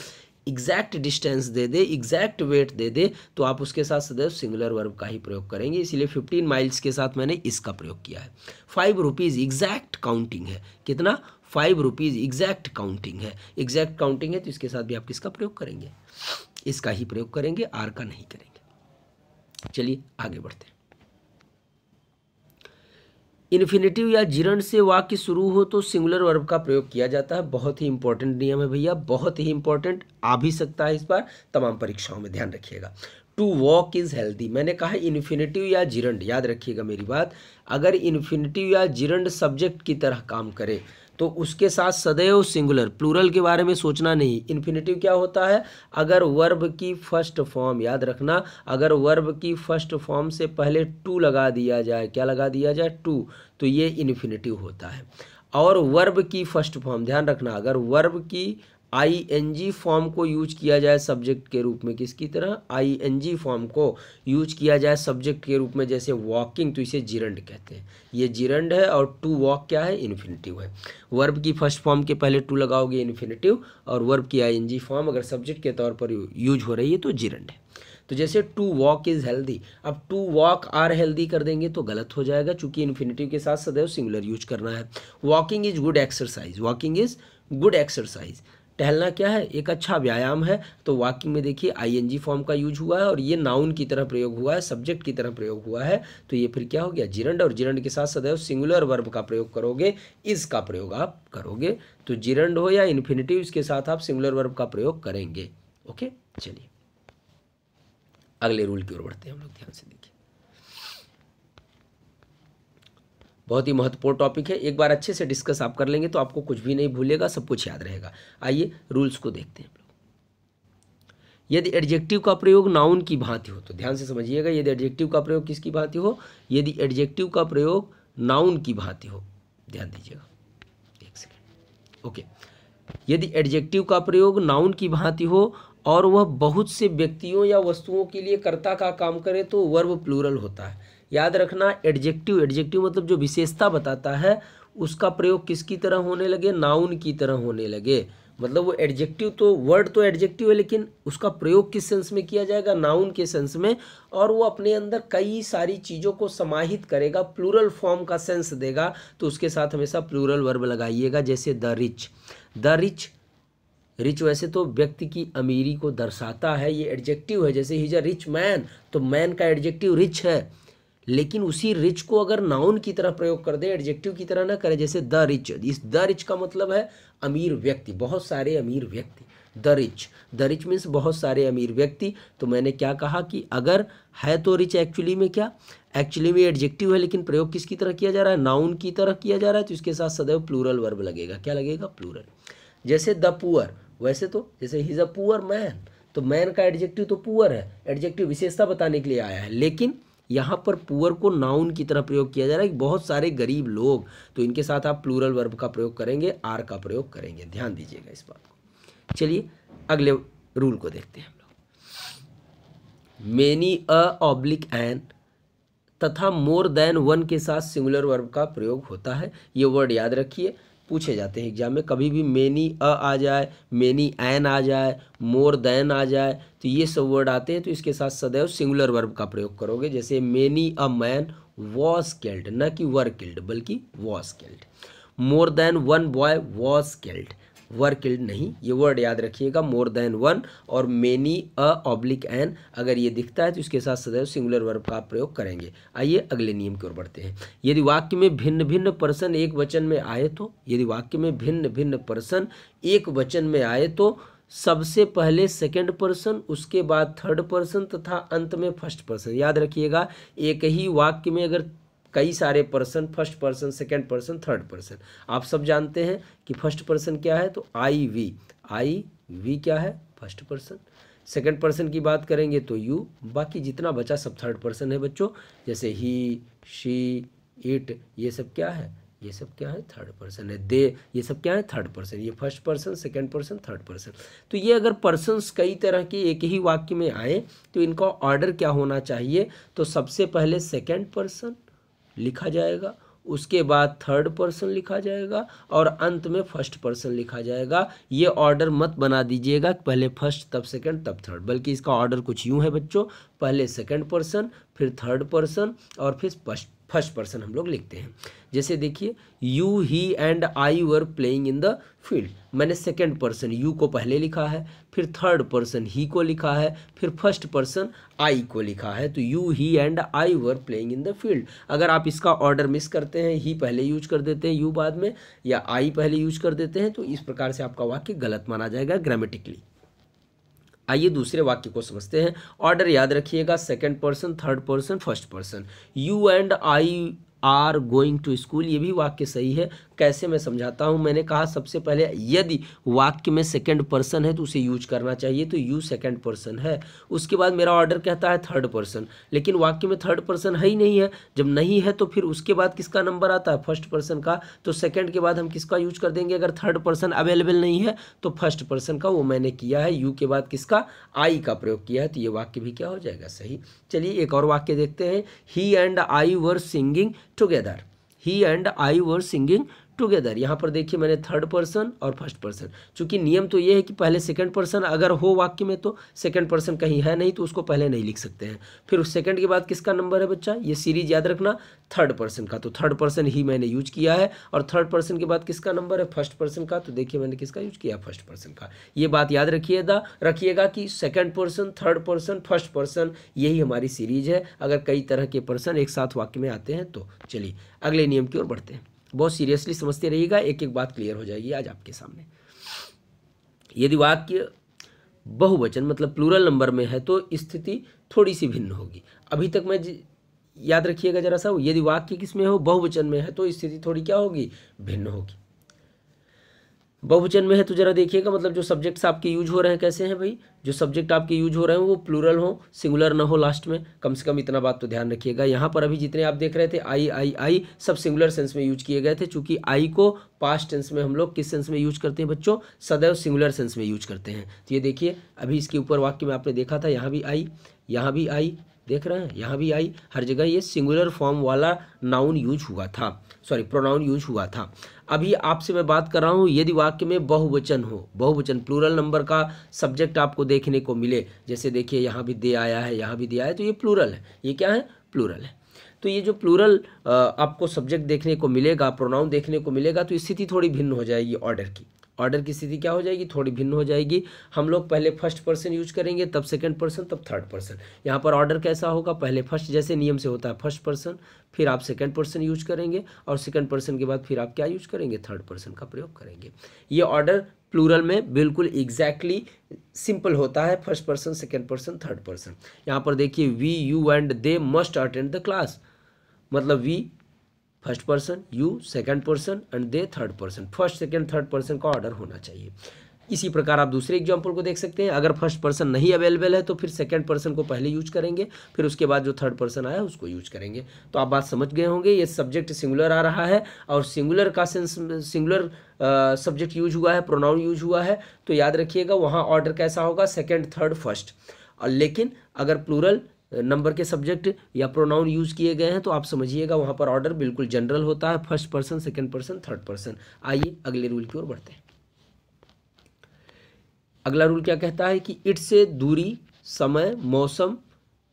एग्जैक्ट डिस्टेंस दे दे एग्जैक्ट वेट दे दे तो आप उसके साथ सदैव सिंगुलर वर्ब का ही प्रयोग करेंगे इसीलिए फिफ्टीन माइल्स के साथ मैंने इसका प्रयोग किया है फाइव रुपीज़ एग्जैक्ट काउंटिंग है कितना फाइव रुपीज़ एग्जैक्ट काउंटिंग है एग्जैक्ट काउंटिंग है तो इसके साथ भी आप किसका प्रयोग करेंगे इसका ही प्रयोग करेंगे आर का नहीं करेंगे चलिए आगे बढ़ते हैं इन्फिनेटिव या जिरण से वाक्य शुरू हो तो सिंगुलर वर्ब का प्रयोग किया जाता है बहुत ही इंपॉर्टेंट नियम है भैया बहुत ही इंपॉर्टेंट आ भी सकता है इस बार तमाम परीक्षाओं में ध्यान रखिएगा टू वॉक इज़ हेल्दी मैंने कहा इन्फिनेटिव या जिरंड याद रखिएगा मेरी बात अगर इन्फिनेटिव या जिरंड सब्जेक्ट की तरह काम करे तो उसके साथ सदैव सिंगुलर प्लूरल के बारे में सोचना नहीं इन्फिनेटिव क्या होता है अगर वर्ब की फर्स्ट फॉर्म याद रखना अगर वर्ब की फर्स्ट फॉर्म से पहले टू लगा दिया जाए क्या लगा दिया जाए टू तो ये इन्फिनेटिव होता है और वर्ब की फर्स्ट फॉर्म ध्यान रखना अगर वर्ब की आई एन जी फॉर्म को यूज किया जाए सब्जेक्ट के रूप में किसकी तरह आई एन जी फॉर्म को यूज किया जाए सब्जेक्ट के रूप में जैसे वॉकिंग तो इसे जिरंड कहते हैं ये जिरंड है और टू वॉक क्या है इन्फिनेटिव है वर्ब की फर्स्ट फॉर्म के पहले टू लगाओगे इन्फिनेटिव और वर्ब की आई एन जी फॉर्म अगर सब्जेक्ट के तौर पर यूज हो रही है तो जिरंड है तो जैसे टू वॉक इज़ हेल्दी अब टू वॉक आर हेल्दी कर देंगे तो गलत हो जाएगा चूंकि इन्फिनेटिव के साथ सदैव सिंगुलर यूज करना है walking is good exercise walking is good exercise टहलना क्या है एक अच्छा व्यायाम है तो वॉकिंग में देखिए आईएनजी फॉर्म का यूज हुआ है और ये नाउन की तरह प्रयोग हुआ है सब्जेक्ट की तरह प्रयोग हुआ है तो ये फिर क्या हो गया जिरंड और जिरंड के साथ सदैव सिंगुलर वर्ब का प्रयोग करोगे इस का प्रयोग आप करोगे तो जिरंड हो या इन्फिनेटिव इसके साथ आप सिंगुलर वर्ब का प्रयोग करेंगे ओके चलिए अगले रूल की ओर बढ़ते हैं हम लोग ध्यान से देखिए बहुत ही महत्वपूर्ण टॉपिक है एक बार अच्छे से डिस्कस आप कर लेंगे तो आपको कुछ भी नहीं भूलेगा सब कुछ याद रहेगा आइए रूल्स को देखते हैं यदि एडजेक्टिव का प्रयोग नाउन की भांति हो तो ध्यान से समझिएगा यदि एडजेक्टिव का प्रयोग किसकी भांति हो यदि एडजेक्टिव का प्रयोग नाउन की भांति हो ध्यान दीजिएगा एक सेकेंड ओके यदि एडजेक्टिव का प्रयोग नाउन की भांति हो और वह बहुत से व्यक्तियों या वस्तुओं के लिए कर्ता का काम करे तो वर्ब प्लूरल होता है याद रखना एडजेक्टिव एडजेक्टिव मतलब जो विशेषता बताता है उसका प्रयोग किसकी तरह होने लगे नाउन की तरह होने लगे मतलब वो एडजेक्टिव तो वर्ड तो एडजेक्टिव है लेकिन उसका प्रयोग किस सेंस में किया जाएगा नाउन के सेंस में और वो अपने अंदर कई सारी चीज़ों को समाहित करेगा प्लूरल फॉर्म का सेंस देगा तो उसके साथ हमेशा प्लूरल वर्ब लगाइएगा जैसे the rich the rich rich वैसे तो व्यक्ति की अमीरी को दर्शाता है ये एडजेक्टिव है जैसे he is a rich man तो मैन का एडजेक्टिव रिच है लेकिन उसी रिच को अगर नाउन की तरह प्रयोग कर दे एडजेक्टिव की तरह ना करें जैसे द रिच इस द रिच का मतलब है अमीर व्यक्ति बहुत सारे अमीर व्यक्ति the rich the rich means बहुत सारे अमीर व्यक्ति तो मैंने क्या कहा कि अगर है तो रिच एक्चुअली में क्या एक्चुअली में एडजेक्टिव है लेकिन प्रयोग किसकी तरह किया जा रहा है नाउन की तरह किया जा रहा है तो इसके साथ सदैव प्लूरल वर्ब लगेगा क्या लगेगा प्लूरल जैसे द पुअर वैसे तो जैसे he is a poor man तो मैन का एडजेक्टिव तो पुअर है एडजेक्टिव विशेषता बताने के लिए आया है लेकिन यहाँ पर पुअर को नाउन की तरह प्रयोग किया जा रहा है बहुत सारे गरीब लोग तो इनके साथ आप प्लूरल वर्ब का प्रयोग करेंगे आर का प्रयोग करेंगे ध्यान दीजिएगा इस बात को चलिए अगले रूल को देखते हैं हम लोग मेनी अ ऑब्लिक एन तथा मोर देन वन के साथ सिंगुलर वर्ब का प्रयोग होता है ये वर्ड याद रखिए पूछे जाते हैं एग्जाम में कभी भी मेनी अ आ जाए मेनी एन आ जाए मोर देन आ जाए तो ये सब वर्ड आते हैं तो इसके साथ सदैव सिंगुलर वर्ब का प्रयोग करोगे जैसे many a man was killed न कि वर किल्ड बल्कि was killed more than one boy was killed were killed नहीं ये वर्ड याद रखिएगा मोर देन वन और मेनी अ ऑब्लिक एन अगर ये दिखता है तो इसके साथ सदैव सिंगुलर वर्ब का प्रयोग करेंगे आइए अगले नियम की ओर बढ़ते हैं यदि वाक्य में भिन्न भिन्न पर्सन एक वचन में आए तो यदि वाक्य में भिन्न भिन्न पर्सन एक वचन में आए तो सबसे पहले सेकंड पर्सन उसके बाद थर्ड पर्सन तथा अंत में फर्स्ट पर्सन याद रखिएगा एक ही वाक्य में अगर कई सारे person first person second person third person आप सब जानते हैं कि फर्स्ट पर्सन क्या है तो आई वी आई वी क्या है फर्स्ट पर्सन सेकेंड पर्सन की बात करेंगे तो यू बाकी जितना बचा सब थर्ड पर्सन है बच्चों जैसे ही शी इट ये सब क्या है ये सब क्या है थर्ड पर्सन है दे ये सब क्या है थर्ड पर्सन ये first person second person third person तो ये अगर पर्सनस कई तरह के एक ही वाक्य में आए तो इनका ऑर्डर क्या होना चाहिए तो सबसे पहले सेकेंड पर्सन लिखा जाएगा उसके बाद थर्ड पर्सन लिखा जाएगा और अंत में फर्स्ट पर्सन लिखा जाएगा ये ऑर्डर मत बना दीजिएगा पहले फर्स्ट तब सेकंड तब थर्ड बल्कि इसका ऑर्डर कुछ यूं है बच्चों पहले सेकंड पर्सन फिर थर्ड पर्सन और फिर फर्स्ट फर्स्ट पर्सन हम लोग लिखते हैं जैसे देखिए you he and I were playing in the field मैंने सेकेंड पर्सन यू को पहले लिखा है फिर थर्ड पर्सन ही को लिखा है फिर फर्स्ट पर्सन आई को लिखा है तो you he and I were playing in the field अगर आप इसका ऑर्डर मिस करते हैं ही पहले यूज कर देते हैं यू बाद में या आई पहले यूज कर देते हैं तो इस प्रकार से आपका वाक्य गलत माना जाएगा ग्रामेटिकली आइए दूसरे वाक्य को समझते हैं ऑर्डर याद रखिएगा second person third person first person you and I are going to school ये भी वाक्य सही है कैसे मैं समझाता हूँ मैंने कहा सबसे पहले यदि वाक्य में सेकेंड पर्सन है तो उसे यूज करना चाहिए तो यू सेकेंड पर्सन है उसके बाद मेरा ऑर्डर कहता है थर्ड पर्सन लेकिन वाक्य में थर्ड पर्सन है ही नहीं है जब नहीं है तो फिर उसके बाद किसका नंबर आता है फर्स्ट पर्सन का तो सेकेंड के बाद हम किसका यूज कर देंगे अगर थर्ड पर्सन अवेलेबल नहीं है तो फर्स्ट पर्सन का वो मैंने किया है यू के बाद किसका आई का प्रयोग किया है तो ये वाक्य भी क्या हो जाएगा सही चलिए एक और वाक्य देखते हैं he and I were singing together he and I were singing together यहाँ पर देखिए मैंने थर्ड पर्सन और फर्स्ट पर्सन चूंकि नियम तो ये है कि पहले सेकंड पर्सन अगर हो वाक्य में तो सेकंड पर्सन कहीं है नहीं तो उसको पहले नहीं लिख सकते हैं फिर उस सेकंड के बाद किसका नंबर है बच्चा ये सीरीज याद रखना थर्ड पर्सन का तो थर्ड पर्सन ही मैंने यूज किया है और थर्ड पर्सन के बाद किसका नंबर है फर्स्ट पर्सन का तो देखिए मैंने किसका यूज किया फर्स्ट पर्सन का ये बात याद रखिएगा रखिएगा कि second person third person first person यही हमारी सीरीज है अगर कई तरह के पर्सन एक साथ वाक्य में आते हैं तो चलिए अगले नियम की ओर बढ़ते हैं बहुत सीरियसली समझते रहिएगा एक एक बात क्लियर हो जाएगी आज आपके सामने यदि वाक्य बहुवचन मतलब प्लूरल नंबर में है तो स्थिति थोड़ी सी भिन्न होगी अभी तक मैं याद रखिएगा जरा सा यदि वाक्य किस में हो बहुवचन में है तो स्थिति थोड़ी क्या होगी भिन्न होगी बहुवचन में है तो ज़रा देखिएगा मतलब जो सब्जेक्ट्स आपके यूज हो रहे हैं कैसे हैं भाई जो सब्जेक्ट आपके यूज हो रहे हैं वो प्लूरल हो सिंगुलर ना हो लास्ट में कम से कम इतना बात तो ध्यान रखिएगा यहाँ पर अभी जितने आप देख रहे थे आई आई आई सब सिंगुलर सेंस में यूज किए गए थे चूंकि आई को पास्ट टेंस में हम लोग किस सेंस में यूज करते हैं बच्चों सदैव सिंगुलर सेंस में यूज करते हैं तो ये देखिए अभी इसके ऊपर वाक्य में आपने देखा था यहाँ भी आई यहाँ भी आई देख रहे हैं यहाँ भी आई हर जगह ये सिंगुलर फॉर्म वाला नाउन यूज हुआ था सॉरी प्रोनाउन यूज हुआ था अभी आपसे मैं बात कर रहा हूँ यदि वाक्य में बहुवचन हो बहुवचन प्लूरल नंबर का सब्जेक्ट आपको देखने को मिले जैसे देखिए यहाँ भी दे आया है यहाँ भी दे आया है तो ये प्लूरल है ये क्या है प्लूरल है तो ये जो प्लूरल आपको सब्जेक्ट देखने को मिलेगा प्रोनाउन देखने को मिलेगा तो स्थिति थोड़ी भिन्न हो जाएगी ऑर्डर की ऑर्डर की स्थिति क्या हो जाएगी थोड़ी भिन्न हो जाएगी हम लोग पहले फर्स्ट पर्सन यूज करेंगे तब सेकंड पर्सन तब थर्ड पर्सन यहाँ पर ऑर्डर कैसा होगा पहले फर्स्ट जैसे नियम से होता है फर्स्ट पर्सन फिर आप सेकंड पर्सन यूज करेंगे और सेकंड पर्सन के बाद फिर आप क्या यूज करेंगे थर्ड पर्सन का प्रयोग करेंगे ये ऑर्डर प्लूरल में बिल्कुल एग्जैक्टली सिंपल होता है first person second person third person यहाँ पर देखिए we you and they must attend the class मतलब we first person you second person and they third person first second third person का order होना चाहिए इसी प्रकार आप दूसरे एग्जाम्पल को देख सकते हैं अगर फर्स्ट पर्सन नहीं अवेलेबल है तो फिर सेकंड पर्सन को पहले यूज करेंगे फिर उसके बाद जो थर्ड पर्सन आया उसको यूज करेंगे तो आप बात समझ गए होंगे ये सब्जेक्ट सिंगुलर आ रहा है और सिंगुलर का सेंस सिंगुलर सब्जेक्ट यूज हुआ है प्रोनाउन यूज हुआ है तो याद रखिएगा वहाँ ऑर्डर कैसा होगा सेकेंड थर्ड फर्स्ट और लेकिन अगर प्लूरल नंबर के सब्जेक्ट या प्रोनाउन यूज किए गए हैं तो आप समझिएगा वहाँ पर ऑर्डर बिल्कुल जनरल होता है first person second person third person आइए अगले रूल की ओर बढ़ते हैं अगला रूल क्या कहता है कि इट से दूरी समय मौसम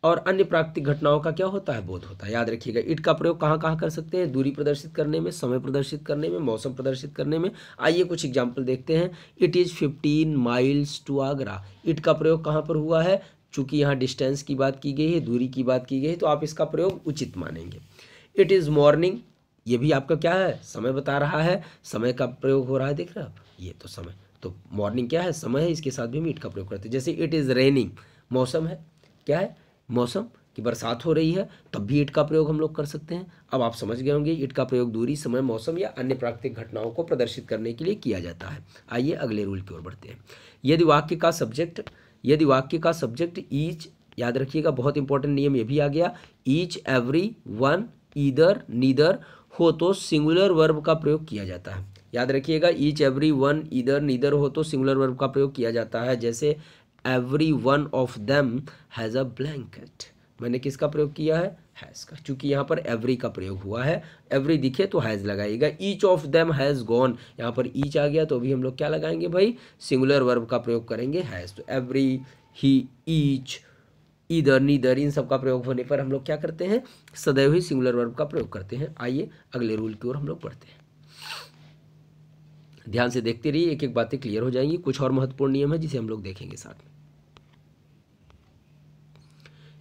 और अन्य प्राकृतिक घटनाओं का क्या होता है बोध होता है याद रखिएगा इट का प्रयोग कहाँ कहाँ कर सकते हैं दूरी प्रदर्शित करने में समय प्रदर्शित करने में मौसम प्रदर्शित करने में आइए कुछ एग्जाम्पल देखते हैं it is fifteen miles to Agra it का प्रयोग कहाँ पर हुआ है चूँकि यहाँ डिस्टेंस की बात की गई है दूरी की बात की गई है तो आप इसका प्रयोग उचित मानेंगे इट इज़ मॉर्निंग ये भी आपका क्या है समय बता रहा है समय का प्रयोग हो रहा है देख रहे आप ये तो समय तो मॉर्निंग क्या है समय है इसके साथ भी हम का प्रयोग करते हैं जैसे इट इज़ रेनिंग मौसम है क्या है मौसम कि बरसात हो रही है तब भी ईट का प्रयोग हम लोग कर सकते हैं अब आप समझ गए होंगे ईट का प्रयोग दूरी समय मौसम या अन्य प्राकृतिक घटनाओं को प्रदर्शित करने के लिए किया जाता है आइए अगले रूल की ओर बढ़ते हैं यदि वाक्य का सब्जेक्ट यदि वाक्य का सब्जेक्ट ईच याद रखिएगा बहुत इंपॉर्टेंट नियम ये भी आ गया each everyone either neither हो तो सिंगुलर वर्ब का प्रयोग किया जाता है याद रखिएगा each everyone either neither हो तो सिंगुलर वर्ब का प्रयोग किया जाता है जैसे every one of them has a blanket मैंने किसका प्रयोग किया है हैज़ का चूँकि यहाँ पर एवरी का प्रयोग हुआ है एवरी दिखे तो हैज़ लगाइएगा each of them has gone यहाँ पर ईच आ गया तो अभी हम लोग क्या लगाएंगे भाई सिंगुलर वर्ब का प्रयोग करेंगे हैज़ तो एवरी ही ईच इधर नीधर इन सब का प्रयोग होने पर हम लोग क्या करते हैं सदैव ही सिंगुलर वर्ब का प्रयोग करते हैं आइए अगले रूल की ओर हम लोग पढ़ते हैं ध्यान से देखते रहिए एक एक बातें क्लियर हो जाएंगी कुछ और महत्वपूर्ण नियम है जिसे हम लोग देखेंगे साथ में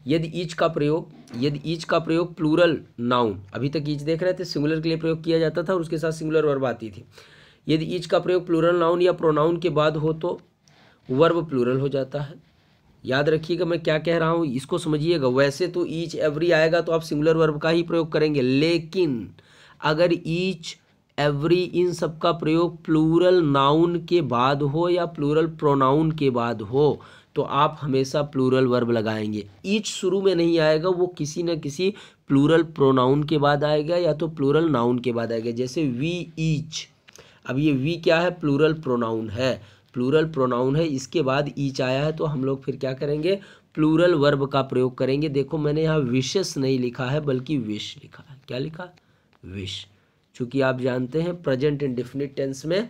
यदि ईच का प्रयोग यदि ईच का प्रयोग प्लूरल नाउन अभी तक ईच देख रहे थे सिंगुलर के लिए प्रयोग किया जाता था और उसके साथ सिंगुलर वर्ब आती थी यदि ईच का प्रयोग प्लूरल नाउन या प्रोनाउन के बाद हो तो वर्ब प्लूरल हो जाता है याद रखिएगा मैं क्या कह रहा हूँ इसको समझिएगा वैसे तो ईच एवरी आएगा तो आप सिंगुलर वर्ब का ही प्रयोग करेंगे लेकिन अगर ईच एवरी इन सब का प्रयोग प्लूरल नाउन के बाद हो या प्लूरल प्रोनाउन के बाद हो तो आप हमेशा प्लूरल वर्ब लगाएंगे ईच शुरू में नहीं आएगा वो किसी न किसी प्लूरल प्रोनाउन के बाद आएगा या तो प्लूरल नाउन के बाद आएगा जैसे वी ईच अब ये वी क्या है प्लूरल प्रोनाउन है प्लूरल प्रोनाउन है इसके बाद ईच आया है तो हम लोग फिर क्या करेंगे प्लूरल वर्ब का प्रयोग करेंगे देखो मैंने यहाँ विशेष नहीं लिखा है बल्कि विश लिखा है क्या लिखा विश चूँकि आप जानते हैं प्रेजेंट इंडिफिनिट टेंस में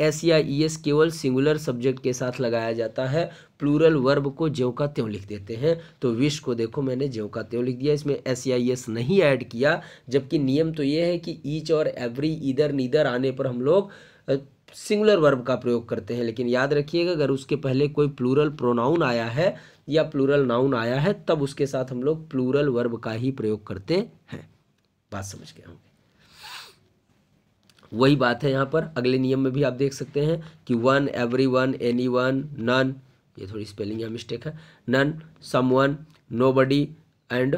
एस या ई एस केवल सिंगुलर सब्जेक्ट के साथ लगाया जाता है प्लूरल वर्ब को ज्यो का त्यों लिख देते हैं तो विश को देखो मैंने ज्यो का त्यों लिख दिया इसमें एस या ई एस नहीं ऐड किया जबकि नियम तो ये है कि ईच और एवरी इधर नीधर आने पर हम लोग सिंगुलर वर्ब का प्रयोग करते हैं लेकिन याद रखिएगा अगर उसके पहले कोई प्लूरल प्रोनाउन आया है या प्लूरल नाउन आया है तब उसके साथ हम लोग प्लूरल वर्ब का ही प्रयोग करते हैं बात समझ गया हूँ वही बात है यहाँ पर अगले नियम में भी आप देख सकते हैं कि one everyone anyone none ये थोड़ी स्पेलिंग या मिस्टेक है none someone nobody and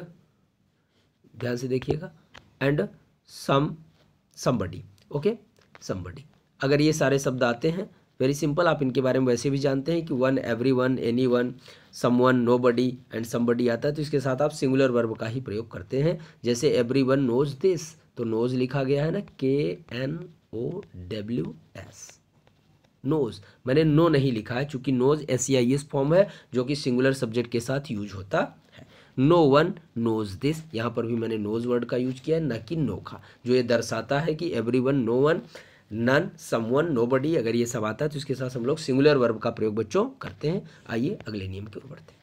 ध्यान से देखिएगा and some somebody okay somebody अगर ये सारे शब्द आते हैं वेरी सिंपल आप इनके बारे में वैसे भी जानते हैं कि one everyone anyone someone nobody and somebody आता है तो इसके साथ आप सिंगुलर वर्ब का ही प्रयोग करते हैं जैसे एवरी वन नोज दिस तो नोज लिखा गया है ना के N O W S knows मैंने नो नहीं लिखा है चूंकि knows S C I S form है जो कि सिंगुलर सब्जेक्ट के साथ यूज होता है नो वन नोज दिस यहां पर भी मैंने नोज वर्ड का यूज किया है ना कि नो का जो ये दर्शाता है कि everyone no one none someone nobody अगर ये सब आता है तो इसके साथ हम लोग सिंगुलर वर्ब का प्रयोग बच्चों करते हैं आइए अगले नियम की ओर बढ़ते हैं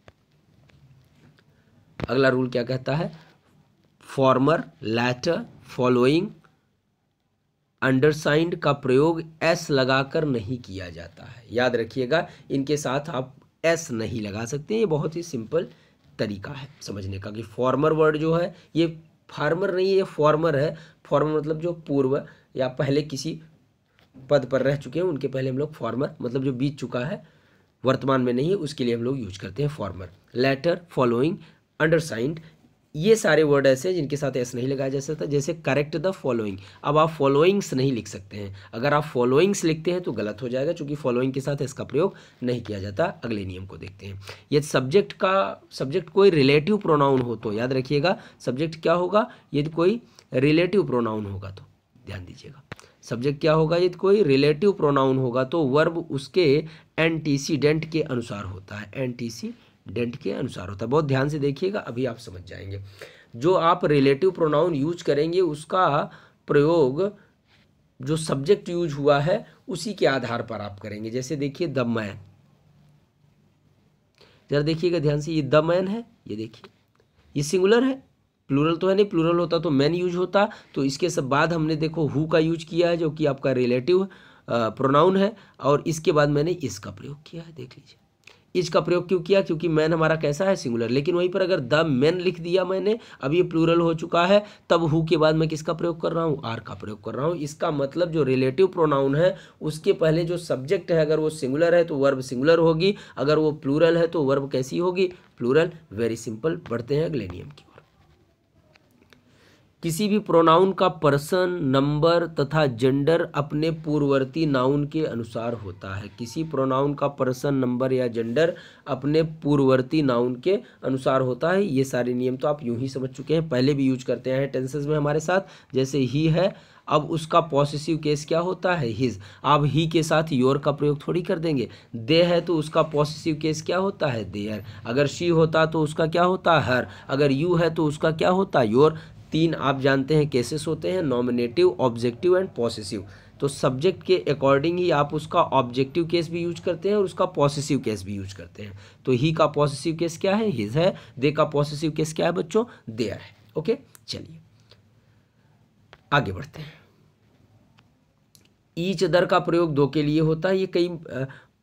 अगला रूल क्या कहता है फॉर्मर लैटर फॉलोइंग अंडरसाइंड का प्रयोग एस लगाकर नहीं किया जाता है याद रखिएगा इनके साथ आप एस नहीं लगा सकते ये बहुत ही सिंपल तरीका है समझने का कि फॉर्मर वर्ड जो है ये फार्मर नहीं है ये फॉर्मर है फॉर्मर मतलब जो पूर्व या पहले किसी पद पर रह चुके हैं उनके पहले हम लोग फॉर्मर मतलब जो बीत चुका है वर्तमान में नहीं उसके लिए हम लोग यूज करते हैं फॉर्मर लेटर फॉलोइंग अंडरसाइंड ये सारे वर्ड ऐसे हैं जिनके साथ एस नहीं लगाया जा सकता जैसे करेक्ट द फॉलोइंग अब आप फॉलोइंग्स नहीं लिख सकते हैं अगर आप फॉलोइंग्स लिखते हैं तो गलत हो जाएगा क्योंकि फॉलोइंग के साथ इसका प्रयोग नहीं किया जाता अगले नियम को देखते हैं यदि सब्जेक्ट का सब्जेक्ट कोई रिलेटिव प्रोनाउन हो तो याद रखिएगा सब्जेक्ट क्या होगा यदि कोई रिलेटिव प्रोनाउन होगा तो ध्यान दीजिएगा सब्जेक्ट क्या होगा यदि कोई रिलेटिव प्रोनाउन होगा तो वर्ब उसके एंटीसीडेंट के अनुसार होता है एंटीसी डेंट के अनुसार होता है बहुत ध्यान से देखिएगा अभी आप समझ जाएंगे जो आप रिलेटिव प्रोनाउन यूज करेंगे उसका प्रयोग जो सब्जेक्ट यूज हुआ है उसी के आधार पर आप करेंगे जैसे देखिए द मैन जरा देखिएगा ध्यान से ये द मैन है ये देखिए ये सिंगुलर है प्लूरल तो है नहीं प्लूरल होता तो मैन यूज होता तो इसके सब बाद हमने देखो हु का यूज किया है जो कि आपका रिलेटिव प्रोनाउन है और इसके बाद मैंने इसका प्रयोग किया है देख लीजिए इज का प्रयोग क्यों किया क्योंकि मैन हमारा कैसा है सिंगुलर लेकिन वहीं पर अगर द मैन लिख दिया मैंने अब ये प्लूरल हो चुका है तब हु के बाद मैं किसका प्रयोग कर रहा हूँ आर का प्रयोग कर रहा हूँ इसका मतलब जो रिलेटिव प्रोनाउन है उसके पहले जो सब्जेक्ट है अगर वो सिंगुलर है तो वर्ब सिंगुलर होगी अगर वो प्लूरल है तो वर्ब कैसी होगी प्लूरल वेरी सिंपल पढ़ते हैं अगले नियम की किसी भी प्रोनाउन का पर्सन नंबर तथा जेंडर अपने पूर्ववर्ती नाउन के अनुसार होता है किसी प्रोनाउन का पर्सन नंबर या जेंडर अपने पूर्ववर्ती नाउन के अनुसार होता है ये सारे नियम तो आप यूं ही समझ चुके हैं पहले भी यूज करते हैं टेंसेस में हमारे साथ जैसे ही है अब उसका पॉजिटिव केस क्या होता है हिज आप ही के साथ योर का प्रयोग थोड़ी कर देंगे दे है तो उसका पॉजिटिव केस क्या होता है देयर अगर शी होता तो उसका क्या होता हर अगर यू है तो उसका क्या होता योर तीन आप जानते हैं केसेस होते हैं नॉमिनेटिव ऑब्जेक्टिव एंड पॉसिसिव तो सब्जेक्ट के अकॉर्डिंग ही आप उसका ऑब्जेक्टिव केस भी यूज करते हैं और उसका पॉसिसिव केस भी यूज करते हैं तो ही का पॉसिसिव केस क्या है हिज है दे का पॉसिसिव केस क्या है बच्चों देयर है ओके चलिए आगे बढ़ते हैं ईच अदर का प्रयोग दो के लिए होता है ये कई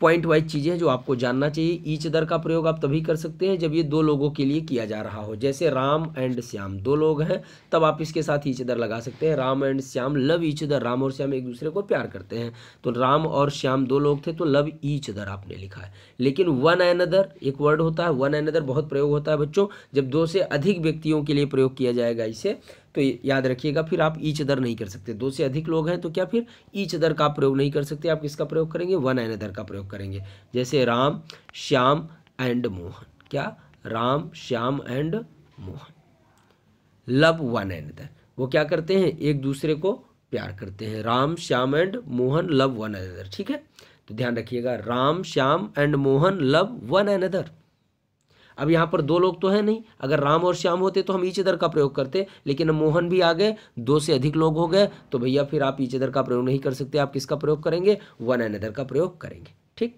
पॉइंट वाइज चीज़ें जो आपको जानना चाहिए ईच दर का प्रयोग आप तभी कर सकते हैं जब ये दो लोगों के लिए किया जा रहा हो जैसे राम एंड श्याम दो लोग हैं तब आप इसके साथ ईच दर लगा सकते हैं Ram and Shyam love each other Ram और श्याम एक दूसरे को प्यार करते हैं तो राम और श्याम दो लोग थे तो लव ईच दर आपने लिखा है लेकिन वन एन अदर एक वर्ड होता है वन एन अदर बहुत प्रयोग होता है बच्चों जब दो से अधिक व्यक्तियों के लिए प्रयोग किया जाएगा इसे तो याद रखिएगा फिर आप ईच अदर नहीं कर सकते दो से अधिक लोग हैं तो क्या फिर ईच अदर का प्रयोग नहीं कर सकते आप किसका प्रयोग करेंगे वन एन अदर का प्रयोग करेंगे जैसे राम श्याम एंड मोहन क्या Ram Shyam and Mohan love one another वो क्या करते हैं एक दूसरे को प्यार करते हैं Ram Shyam and Mohan love one another ठीक है तो ध्यान रखिएगा Ram Shyam and Mohan love one another अब यहाँ पर दो लोग तो है नहीं अगर राम और श्याम होते तो हम ईच दर का प्रयोग करते लेकिन मोहन भी आ गए दो से अधिक लोग हो गए तो भैया फिर आप ईच दर का प्रयोग नहीं कर सकते आप किसका प्रयोग करेंगे वन एन अदर का प्रयोग करेंगे ठीक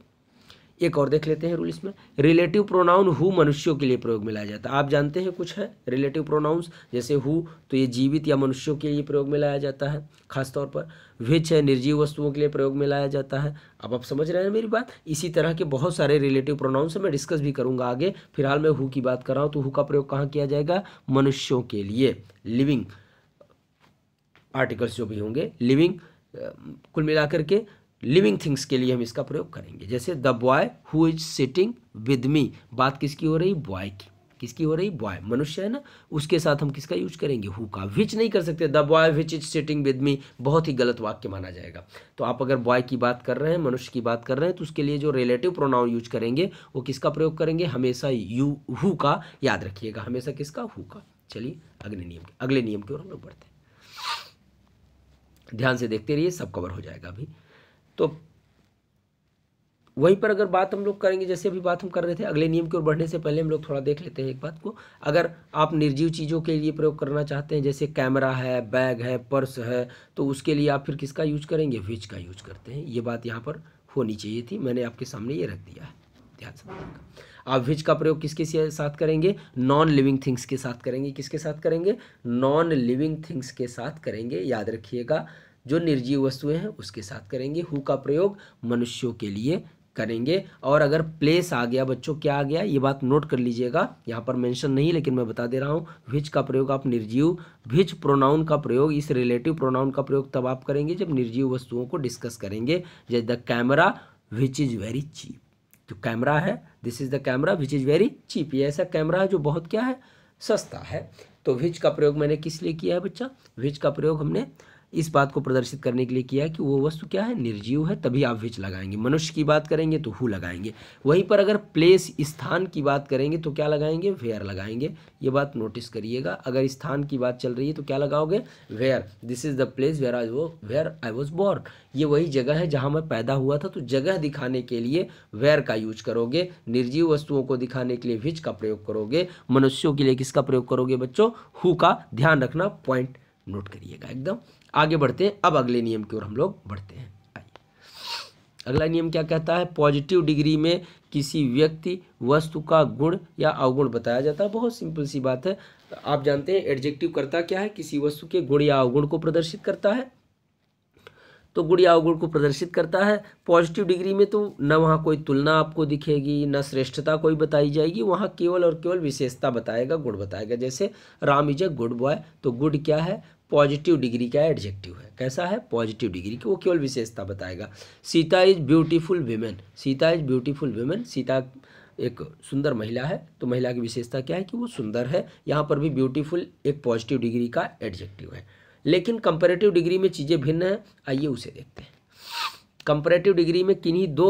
एक और देख लेते हैं रूल इसमें रिलेटिव प्रोनाउन हु मनुष्यों के लिए प्रयोग में लाया जाता है आप जानते हैं कुछ है रिलेटिव प्रोनाउंस जैसे हु तो ये जीवित या मनुष्यों के लिए प्रयोग में लाया जाता है खासतौर पर विच है निर्जीव वस्तुओं के लिए प्रयोग में लाया जाता है अब आप समझ रहे हैं मेरी बात इसी तरह के बहुत सारे रिलेटिव प्रोनाउंस मैं डिस्कस भी करूंगा आगे फिलहाल मैं हु की बात कर रहा हूँ तो हु का प्रयोग कहाँ किया जाएगा मनुष्यों के लिए लिविंग आर्टिकल्स जो भी होंगे लिविंग कुल मिलाकर के लिविंग थिंग्स के लिए हम इसका प्रयोग करेंगे जैसे the boy who is sitting with me बात किसकी हो रही बॉय की किसकी हो रही बॉय मनुष्य है ना उसके साथ हम किसका यूज करेंगे हु का विच नहीं कर सकते the boy which is sitting with me बहुत ही गलत वाक्य माना जाएगा तो आप अगर बॉय की बात कर रहे हैं मनुष्य की बात कर रहे हैं तो उसके लिए जो रिलेटिव प्रोनाउन यूज करेंगे वो किसका प्रयोग करेंगे हमेशा यू हु का याद रखिएगा हमेशा किसका हु का चलिए अगले नियम अगले नियम की ओर हम लोग बढ़ते हैं ध्यान से देखते रहिए सब कवर हो जाएगा अभी तो वहीं पर अगर बात हम लोग करेंगे जैसे अभी बात हम कर रहे थे अगले नियम की ओर बढ़ने से पहले हम लोग थोड़ा देख लेते हैं एक बात को अगर आप निर्जीव चीज़ों के लिए प्रयोग करना चाहते हैं जैसे कैमरा है बैग है पर्स है तो उसके लिए आप फिर किसका यूज करेंगे विच का यूज करते हैं ये बात यहाँ पर होनी चाहिए थी मैंने आपके सामने ये रख दिया है ध्यान से आप विच का प्रयोग किसके साथ करेंगे नॉन लिविंग थिंग्स के साथ करेंगे किसके साथ करेंगे नॉन लिविंग थिंग्स के साथ करेंगे याद रखिएगा जो निर्जीव वस्तुएं हैं उसके साथ करेंगे हु का प्रयोग मनुष्यों के लिए करेंगे और अगर प्लेस आ गया बच्चों क्या आ गया ये बात नोट कर लीजिएगा यहाँ पर मेंशन नहीं लेकिन मैं बता दे रहा हूँ विच का प्रयोग आप निर्जीव विच प्रोनाउन का प्रयोग इस रिलेटिव प्रोनाउन का प्रयोग तब आप करेंगे जब निर्जीव वस्तुओं को डिस्कस करेंगे जैसे the camera which is very cheap जो कैमरा है this is the camera which is very cheap ये ऐसा कैमरा है जो बहुत क्या है सस्ता है तो विच का प्रयोग मैंने किस लिए किया है बच्चा विच का प्रयोग हमने इस बात को प्रदर्शित करने के लिए किया कि वो वस्तु क्या है निर्जीव है तभी आप विच लगाएंगे मनुष्य की बात करेंगे तो हु लगाएंगे वहीं पर अगर प्लेस स्थान की बात करेंगे तो क्या लगाएंगे वेयर लगाएंगे ये बात नोटिस करिएगा अगर स्थान की बात चल रही है तो क्या लगाओगे where this is the place where I वो वेयर आई वॉज बॉर्न ये वही जगह है जहाँ मैं पैदा हुआ था तो जगह दिखाने के लिए वेयर का यूज करोगे निर्जीव वस्तुओं को दिखाने के लिए विच का प्रयोग करोगे मनुष्यों के लिए किसका प्रयोग करोगे बच्चों हु का ध्यान रखना पॉइंट नोट करिएगा एकदम आगे बढ़ते हैं अब अगले नियम की ओर हम लोग बढ़ते हैं अगला नियम क्या कहता है पॉजिटिव डिग्री में किसी व्यक्ति वस्तु का गुण या अवगुण बताया जाता है बहुत सिंपल सी बात है तो आप जानते हैं एडजेक्टिव करता क्या है किसी वस्तु के गुण या अवगुण को प्रदर्शित करता है तो गुण या अवगुण को प्रदर्शित करता है पॉजिटिव डिग्री में तो न वहाँ कोई तुलना आपको दिखेगी न श्रेष्ठता कोई बताई जाएगी वहाँ केवल और केवल विशेषता बताएगा गुण बताएगा जैसे Ram is a good boy तो गुड क्या है पॉजिटिव डिग्री का एडजेक्टिव है कैसा है पॉजिटिव डिग्री की वो केवल विशेषता बताएगा Sita is beautiful women Sita is beautiful women Sita एक सुंदर महिला है तो महिला की विशेषता क्या है कि वो सुंदर है यहाँ पर भी ब्यूटीफुल एक पॉजिटिव डिग्री का एडजेक्टिव है लेकिन कंपेरेटिव डिग्री में चीज़ें भिन्न हैं आइए उसे देखते हैं कंपेरेटिव डिग्री में किन्हीं दो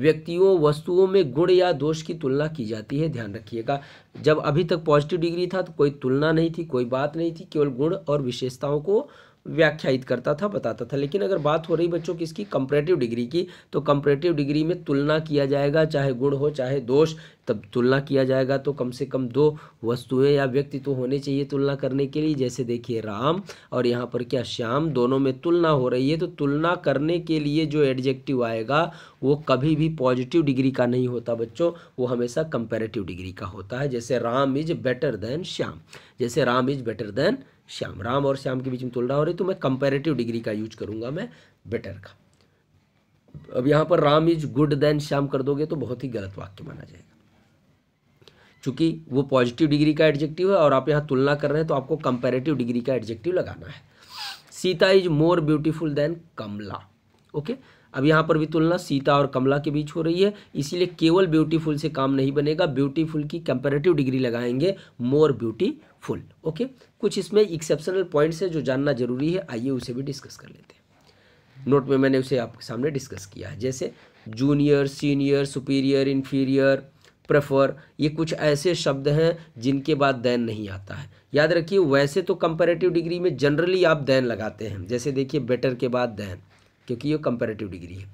व्यक्तियों वस्तुओं में गुण या दोष की तुलना की जाती है ध्यान रखिएगा जब अभी तक पॉजिटिव डिग्री था तो कोई तुलना नहीं थी कोई बात नहीं थी केवल गुण और विशेषताओं को व्याख्यायित करता था बताता था लेकिन अगर बात हो रही बच्चों किसकी कंपरेटिव डिग्री की तो कंपरेटिव डिग्री में तुलना किया जाएगा चाहे गुण हो चाहे दोष तब तुलना किया जाएगा तो कम से कम दो वस्तुएं या व्यक्ति तो होने चाहिए तुलना करने के लिए जैसे देखिए राम और यहाँ पर क्या श्याम दोनों में तुलना हो रही है तो तुलना करने के लिए जो एडजेक्टिव आएगा वो कभी भी पॉजिटिव डिग्री का नहीं होता बच्चों वो हमेशा कंपेरेटिव डिग्री का होता है जैसे Ram is better than Shyam जैसे Ram is better than Shyam Ram और श्याम के बीच में तुलना हो रही तो मैं कंपेरेटिव डिग्री का यूज करूंगा मैं बेटर का अब यहां पर Ram is good than Shyam कर दोगे तो बहुत ही गलत वाक्य माना जाएगा चूँकि वो पॉजिटिव डिग्री का एडजेक्टिव है और आप यहां तुलना कर रहे हैं तो आपको कंपेरेटिव डिग्री का एडजेक्टिव लगाना है Sita is more beautiful than Kamala okay अब यहां पर भी तुलना सीता और कमला के बीच हो रही है इसीलिए केवल ब्यूटीफुल से काम नहीं बनेगा ब्यूटीफुल की कंपेरेटिव डिग्री लगाएंगे मोर ब्यूटी फुल ओके कुछ इसमें एक्सेप्शनल पॉइंट्स हैं जो जानना जरूरी है आइए उसे भी डिस्कस कर लेते हैं नोट में मैंने उसे आपके सामने डिस्कस किया है जैसे junior senior superior inferior prefer ये कुछ ऐसे शब्द हैं जिनके बाद दैन नहीं आता है याद रखिए वैसे तो कंपेरेटिव डिग्री में जनरली आप दैन लगाते हैं जैसे देखिए बेटर के बाद दैन क्योंकि ये कंपेरेटिव डिग्री है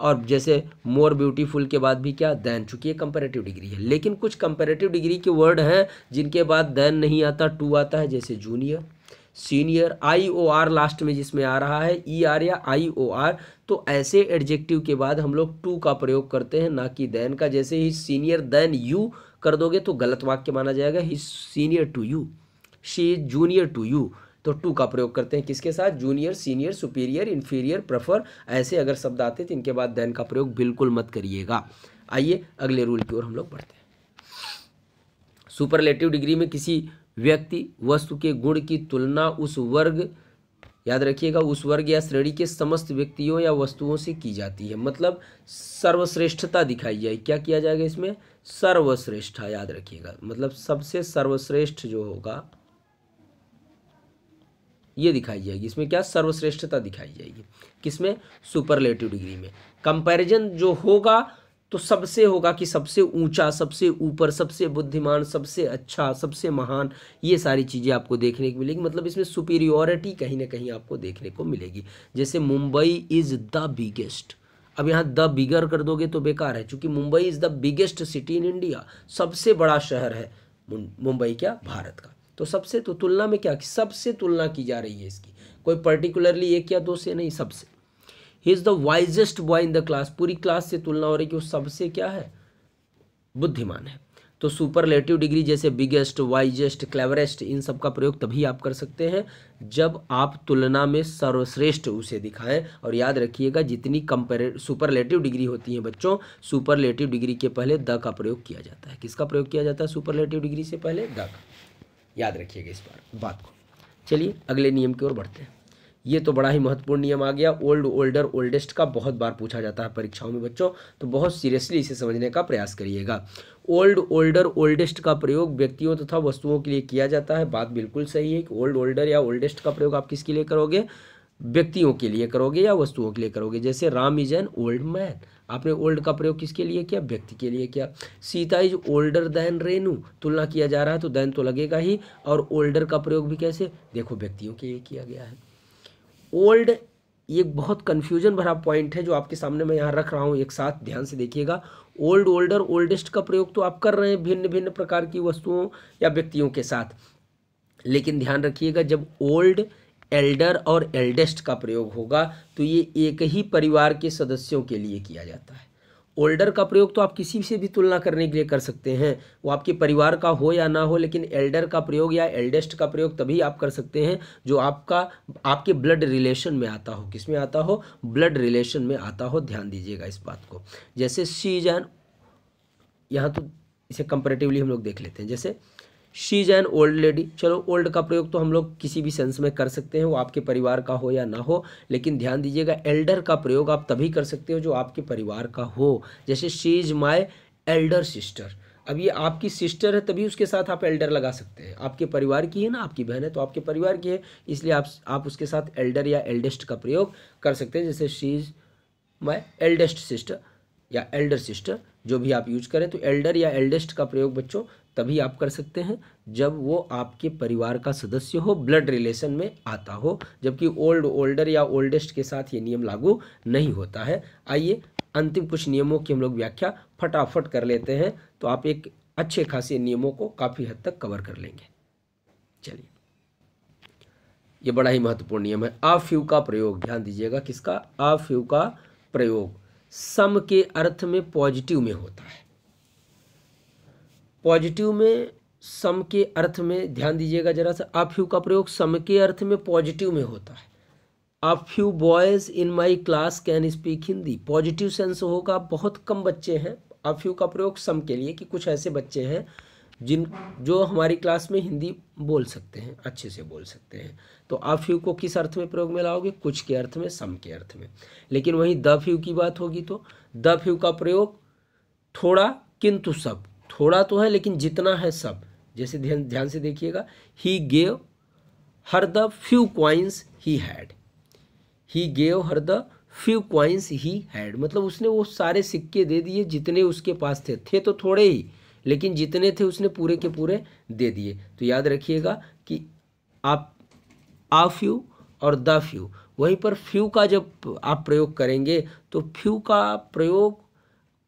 और जैसे मोर ब्यूटीफुल के बाद भी क्या दैन चूँकि कंपेरेटिव डिग्री है लेकिन कुछ कंपेरेटिव डिग्री के वर्ड हैं जिनके बाद दैन नहीं आता टू आता है जैसे junior senior I O R last में जिसमें आ रहा है ई e आर या आई ओ आर तो ऐसे एडजेक्टिव के बाद हम लोग टू का प्रयोग करते हैं ना कि दैन का जैसे ही सीनियर दैन यू कर दोगे तो गलत वाक्य माना जाएगा he senior to you she is junior to you तो टू का प्रयोग करते हैं किसके साथ junior senior superior inferior prefer ऐसे अगर शब्द आते तो इनके बाद देन का प्रयोग बिल्कुल मत करिएगा आइए अगले रूल की ओर हम लोग बढ़ते हैं सुपरलेटिव डिग्री में किसी व्यक्ति वस्तु के गुण की तुलना उस वर्ग याद रखिएगा उस वर्ग या श्रेणी के समस्त व्यक्तियों या वस्तुओं से की जाती है मतलब सर्वश्रेष्ठता दिखाई जाए क्या किया जाएगा इसमें सर्वश्रेष्ठ याद रखिएगा मतलब सबसे सर्वश्रेष्ठ जो होगा ये दिखाई जाएगी इसमें क्या सर्वश्रेष्ठता दिखाई जाएगी किसमें सुपरलेटिव डिग्री में कंपैरिजन जो होगा तो सबसे होगा कि सबसे ऊंचा सबसे ऊपर सबसे बुद्धिमान सबसे अच्छा सबसे महान ये सारी चीज़ें आपको देखने को मिलेगी मतलब इसमें सुपीरियोरिटी कहीं ना कहीं आपको देखने को मिलेगी जैसे मुंबई इज़ द बिगेस्ट अब यहाँ द बिगर कर दोगे तो बेकार है क्योंकि Mumbai is the biggest city in India सबसे बड़ा शहर है मुंबई क्या भारत का तो सबसे तो तुलना में क्या सबसे तुलना की जा रही है इसकी कोई पर्टिकुलरली एक या दो से नहीं सबसे he is the wisest boy in the class पूरी क्लास से तुलना हो रही है कि वो सबसे क्या है बुद्धिमान है तो सुपरलेटिव डिग्री जैसे बिगेस्ट वाइजेस्ट क्लेवरेस्ट इन सब का प्रयोग तभी आप कर सकते हैं जब आप तुलना में सर्वश्रेष्ठ उसे दिखाएं और याद रखिएगा जितनी कंपेरे सुपरलेटिव डिग्री होती है बच्चों सुपरलेटिव डिग्री के पहले द का प्रयोग किया जाता है किसका प्रयोग किया जाता है सुपरलेटिव डिग्री से पहले द का याद रखिएगा इस बार बात को चलिए अगले नियम की ओर बढ़ते हैं ये तो बड़ा ही महत्वपूर्ण नियम आ गया ओल्ड ओल्डर ओल्डेस्ट का बहुत बार पूछा जाता है परीक्षाओं में बच्चों तो बहुत सीरियसली इसे समझने का प्रयास करिएगा ओल्ड ओल्डर ओल्डेस्ट का प्रयोग व्यक्तियों तथा तो वस्तुओं के लिए किया जाता है बात बिल्कुल सही है कि ओल्ड ओल्डर या ओल्डेस्ट का प्रयोग आप किसके लिए करोगे व्यक्तियों के लिए करोगे या वस्तुओं के लिए करोगे जैसे Ram is an old man आपने ओल्ड का प्रयोग किसके लिए किया व्यक्ति के लिए किया Sita is older than Renu तुलना किया जा रहा है तो देन तो लगेगा ही और ओल्डर का प्रयोग भी कैसे देखो व्यक्तियों के लिए किया गया है ओल्ड एक बहुत कन्फ्यूजन भरा पॉइंट है जो आपके सामने मैं यहाँ रख रहा हूँ एक साथ ध्यान से देखिएगा ओल्ड ओल्डर ओल्डेस्ट का प्रयोग तो आप कर रहे हैं भिन्न भिन्न प्रकार की वस्तुओं या व्यक्तियों के साथ लेकिन ध्यान रखिएगा जब ओल्ड एल्डर और एल्डेस्ट का प्रयोग होगा तो ये एक ही परिवार के सदस्यों के लिए किया जाता है ओल्डर का प्रयोग तो आप किसी से भी तुलना करने के लिए कर सकते हैं वो आपके परिवार का हो या ना हो लेकिन एल्डर का प्रयोग या एल्डेस्ट का प्रयोग तभी आप कर सकते हैं जो आपका आपके ब्लड रिलेशन में आता हो किस में आता हो ब्लड रिलेशन में आता हो ध्यान दीजिएगा इस बात को जैसे सीजन यहाँ तो इसे कंपेरेटिवली हम लोग देख लेते हैं जैसे she is an old lady चलो ओल्ड का प्रयोग तो हम लोग किसी भी सेंस में कर सकते हैं वो आपके परिवार का हो या ना हो लेकिन ध्यान दीजिएगा एल्डर का प्रयोग आप तभी कर सकते हो जो आपके परिवार का हो जैसे she is my elder sister अब ये आपकी सिस्टर है तभी उसके साथ आप एल्डर लगा सकते हैं आपके परिवार की है ना आपकी बहन है तो आपके परिवार की है इसलिए आप आप उसके साथ एल्डर या एल्डेस्ट का प्रयोग कर सकते हैं जैसे she is my eldest sister या एल्डर सिस्टर जो भी आप यूज करें तो एल्डर या एल्डेस्ट का प्रयोग बच्चों तभी आप कर सकते हैं जब वो आपके परिवार का सदस्य हो ब्लड रिलेशन में आता हो जबकि ओल्ड ओल्डर या ओल्डेस्ट के साथ ये नियम लागू नहीं होता है आइए अंतिम कुछ नियमों की हम लोग व्याख्या फटाफट कर लेते हैं तो आप एक अच्छे खासे नियमों को काफ़ी हद तक कवर कर लेंगे चलिए ये बड़ा ही महत्वपूर्ण नियम है आफ्यू का प्रयोग ध्यान दीजिएगा किसका आफ्यू का प्रयोग सम के अर्थ में पॉजिटिव में होता है पॉजिटिव में सम के अर्थ में ध्यान दीजिएगा जरा सा यू का प्रयोग सम के अर्थ में पॉजिटिव में होता है you boys in my class can speak Hindi positive sense होगा बहुत कम बच्चे हैं यू का प्रयोग सम के लिए कि कुछ ऐसे बच्चे हैं जिन जो हमारी क्लास में हिंदी बोल सकते हैं अच्छे से बोल सकते हैं तो आप यू को किस अर्थ में प्रयोग में लाओगे कुछ के अर्थ में सम के अर्थ में लेकिन वहीं द फ्यू की बात होगी तो द फ्यू का प्रयोग थोड़ा किंतु सब थोड़ा तो है लेकिन जितना है सब जैसे ध्यान ध्यान से देखिएगा he gave her the few coins he had he gave her the few coins he had मतलब उसने वो सारे सिक्के दे दिए जितने उसके पास थे थे तो थोड़े ही लेकिन जितने थे उसने पूरे के पूरे दे दिए तो याद रखिएगा कि आप आ फ्यू और द फ्यू वहीं पर फ्यू का जब आप प्रयोग करेंगे तो फ्यू का प्रयोग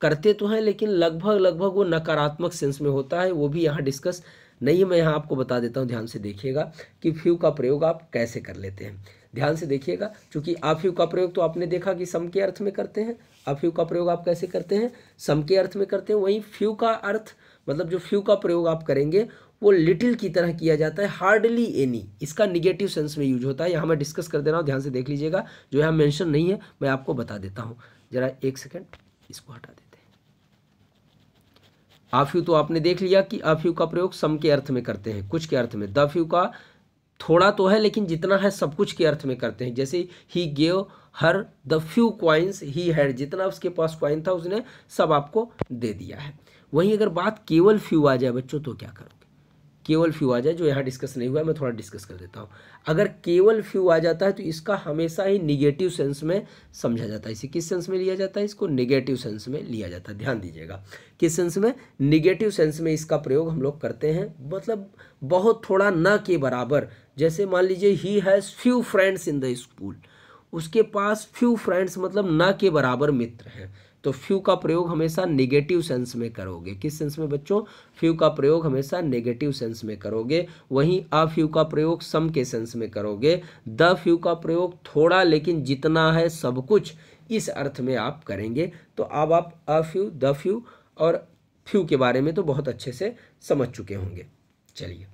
करते तो हैं लेकिन लगभग लगभग वो नकारात्मक सेंस में होता है वो भी यहाँ डिस्कस नहीं मैं यहाँ आपको बता देता हूँ ध्यान से देखिएगा कि फ्यू का प्रयोग आप कैसे कर लेते हैं ध्यान से देखिएगा क्योंकि यू का प्रयोग तो आपने देखा कि सम के अर्थ में करते हैं यू का प्रयोग आप कैसे करते हैं सम के अर्थ में करते हैं वहीं फ्यू का अर्थ मतलब जो फ्यू का प्रयोग आप करेंगे वो लिटिल की तरह किया जाता है हार्डली एनी इसका निगेटिव सेंस में यूज होता है यहाँ मैं डिस्कस कर दे रहा हूँ ध्यान से देख लीजिएगा जो यहाँ मैंशन नहीं है मैं आपको बता देता हूँ ज़रा एक सेकेंड इसको हटा देता आफ्यू तो आपने देख लिया कि आफ्यू का प्रयोग सम के अर्थ में करते हैं कुछ के अर्थ में द फ्यू का थोड़ा तो है लेकिन जितना है सब कुछ के अर्थ में करते हैं जैसे ही gave her the few coins he had जितना उसके पास क्वाइन था उसने सब आपको दे दिया है वहीं अगर बात केवल फ्यू आ जाए बच्चों तो क्या करो केवल फ्यू आ जाए जो यहाँ डिस्कस नहीं हुआ है मैं थोड़ा डिस्कस कर देता हूँ अगर केवल फ्यू आ जाता है तो इसका हमेशा ही निगेटिव सेंस में समझा जाता है इसे किस सेंस में लिया जाता है इसको निगेटिव सेंस में लिया जाता है ध्यान दीजिएगा किस सेंस में निगेटिव सेंस में इसका प्रयोग हम लोग करते हैं मतलब बहुत थोड़ा न के बराबर जैसे मान लीजिए he has few friends in the school उसके पास फ्यू फ्रेंड्स मतलब न के बराबर मित्र हैं तो फ्यू का प्रयोग हमेशा निगेटिव सेंस में करोगे किस सेंस में बच्चों फ्यू का प्रयोग हमेशा नेगेटिव सेंस में करोगे वहीं अ फ्यू का प्रयोग सम के सेंस में करोगे द फ्यू का प्रयोग थोड़ा लेकिन जितना है सब कुछ इस अर्थ में आप करेंगे तो अब आप अ फ्यू द फ्यू और फ्यू के बारे में तो बहुत अच्छे से समझ चुके होंगे चलिए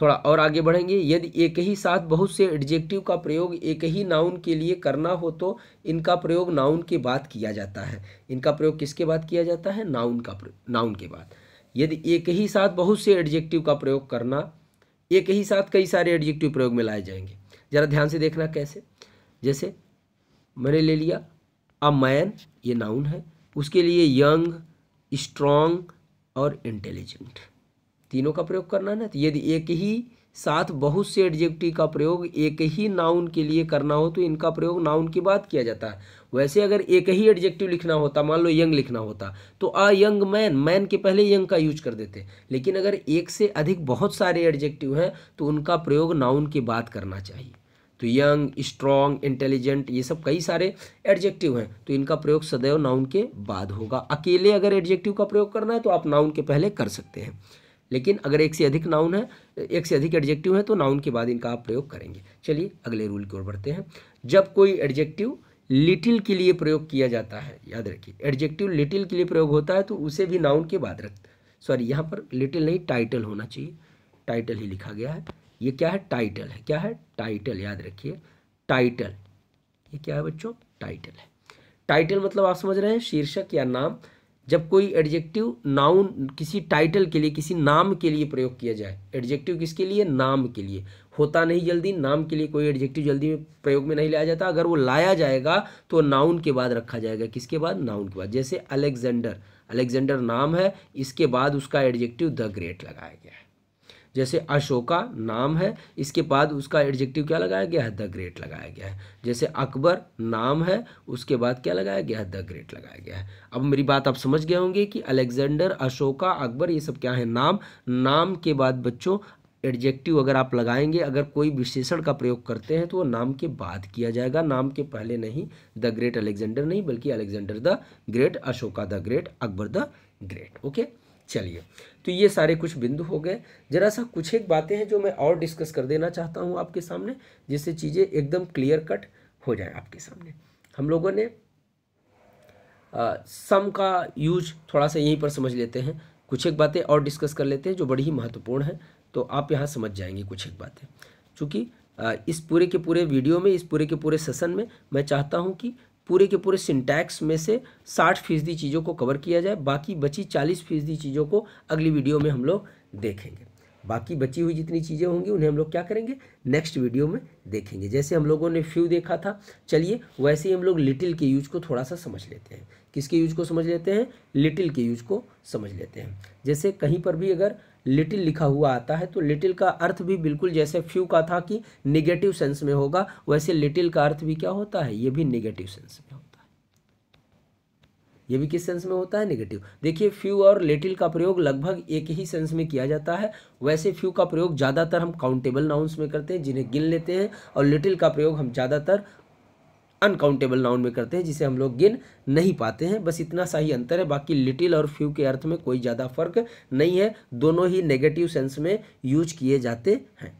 थोड़ा और आगे बढ़ेंगे यदि एक ही साथ बहुत से एडजेक्टिव का प्रयोग एक ही नाउन के लिए करना हो तो इनका प्रयोग नाउन के बाद किया जाता है इनका प्रयोग किसके बाद किया जाता है नाउन का नाउन के बाद यदि एक ही साथ बहुत से एडजेक्टिव का प्रयोग करना एक ही साथ कई सारे एडजेक्टिव प्रयोग में लाए जाएंगे ज़रा ध्यान से देखना कैसे जैसे मैंने ले लिया अ मैन ये नाउन है उसके लिए यंग स्ट्रॉन्ग और इंटेलिजेंट तीनों का प्रयोग करना है ना तो यदि एक ही साथ बहुत से एडजेक्टिव का प्रयोग एक ही नाउन के लिए करना हो तो इनका प्रयोग नाउन के बाद किया जाता है वैसे अगर एक ही एडजेक्टिव लिखना होता मान लो यंग लिखना होता तो अ यंग मैन मैन के पहले यंग का यूज कर देते लेकिन अगर एक से अधिक बहुत सारे एडजेक्टिव हैं तो उनका प्रयोग नाउन के बाद करना चाहिए तो यंग स्ट्रांग इंटेलिजेंट ये सब कई सारे एडजेक्टिव हैं तो इनका प्रयोग सदैव नाउन के बाद होगा अकेले अगर एडजेक्टिव का प्रयोग करना है तो आप नाउन के पहले कर सकते हैं लेकिन अगर एक से अधिक नाउन है एक से अधिक एडजेक्टिव है तो नाउन के बाद इनका आप प्रयोग करेंगे चलिए अगले रूल की ओर बढ़ते हैं जब कोई एडजेक्टिव लिटिल के लिए प्रयोग किया जाता है याद रखिए एडजेक्टिव लिटिल के लिए प्रयोग होता है तो उसे भी नाउन के बाद रख सॉरी यहाँ पर लिटिल नहीं टाइटल होना चाहिए टाइटल ही लिखा गया है ये क्या है टाइटल है क्या है टाइटल याद रखिए टाइटल ये क्या है बच्चों टाइटल है टाइटल मतलब आप समझ रहे हैं शीर्षक या नाम जब कोई एडजेक्टिव नाउन किसी टाइटल के लिए किसी नाम के लिए प्रयोग किया जाए एडजेक्टिव किसके लिए नाम के लिए होता नहीं जल्दी नाम के लिए कोई एडजेक्टिव जल्दी में प्रयोग में नहीं लाया जाता अगर वो लाया जाएगा तो नाउन के बाद रखा जाएगा किसके बाद नाउन के बाद जैसे अलेक्जेंडर अलेक्जेंडर नाम है इसके बाद उसका एडजेक्टिव द ग्रेट लगाया गया है जैसे अशोका नाम है इसके बाद उसका एडजेक्टिव क्या लगाया गया है द ग्रेट लगाया गया है जैसे अकबर नाम है उसके बाद क्या लगाया गया है द ग्रेट लगाया गया है अब मेरी बात आप समझ गए होंगे कि अलेक्जेंडर अशोका अकबर ये सब क्या है नाम नाम के बाद बच्चों एडजेक्टिव अगर आप लगाएंगे अगर कोई विशेषण का प्रयोग करते हैं तो वो नाम के बाद किया जाएगा नाम के पहले नहीं द ग्रेट अलेक्जेंडर नहीं बल्कि Alexander the great Ashoka the great Akbar the great okay चलिए तो ये सारे कुछ बिंदु हो गए ज़रा सा कुछ एक बातें हैं जो मैं और डिस्कस कर देना चाहता हूँ आपके सामने जिससे चीज़ें एकदम क्लियर कट हो जाए आपके सामने हम लोगों ने सम का यूज थोड़ा सा यहीं पर समझ लेते हैं कुछ एक बातें और डिस्कस कर लेते हैं जो बड़ी ही महत्वपूर्ण है तो आप यहाँ समझ जाएंगे कुछ एक बातें चूँकि इस पूरे के पूरे वीडियो में इस पूरे के पूरे सेशन में मैं चाहता हूँ कि पूरे के पूरे सिंटैक्स में से साठ फीसदी चीज़ों को कवर किया जाए बाकी बची चालीस फीसदी चीज़ों को अगली वीडियो में हम लोग देखेंगे बाकी बची हुई जितनी चीज़ें होंगी उन्हें हम लोग क्या करेंगे नेक्स्ट वीडियो में देखेंगे जैसे हम लोगों ने फ्यू देखा था चलिए वैसे ही हम लोग लिटिल के यूज को थोड़ा सा समझ लेते हैं किसके यूज को समझ लेते हैं लिटिल के यूज को समझ लेते हैं जैसे कहीं पर भी अगर लिटिल लिखा हुआ आता है तो लिटिल का अर्थ भी बिल्कुल जैसे फ्यू का था कि निगेटिव सेंस में होगा वैसे लिटिल का अर्थ भी क्या होता है ये भी निगेटिव सेंस में होता है ये भी किस सेंस में होता है निगेटिव देखिए फ्यू और लिटिल का प्रयोग लगभग एक ही सेंस में किया जाता है वैसे फ्यू का प्रयोग ज़्यादातर हम काउंटेबल नाउंस में करते हैं जिन्हें गिन लेते हैं और लिटिल का प्रयोग हम ज़्यादातर अनकाउंटेबल नाउन में करते हैं जिसे हम लोग गिन नहीं पाते हैं बस इतना सा ही अंतर है बाकी लिटिल और फ्यू के अर्थ में कोई ज़्यादा फर्क नहीं है दोनों ही नेगेटिव सेंस में यूज किए जाते हैं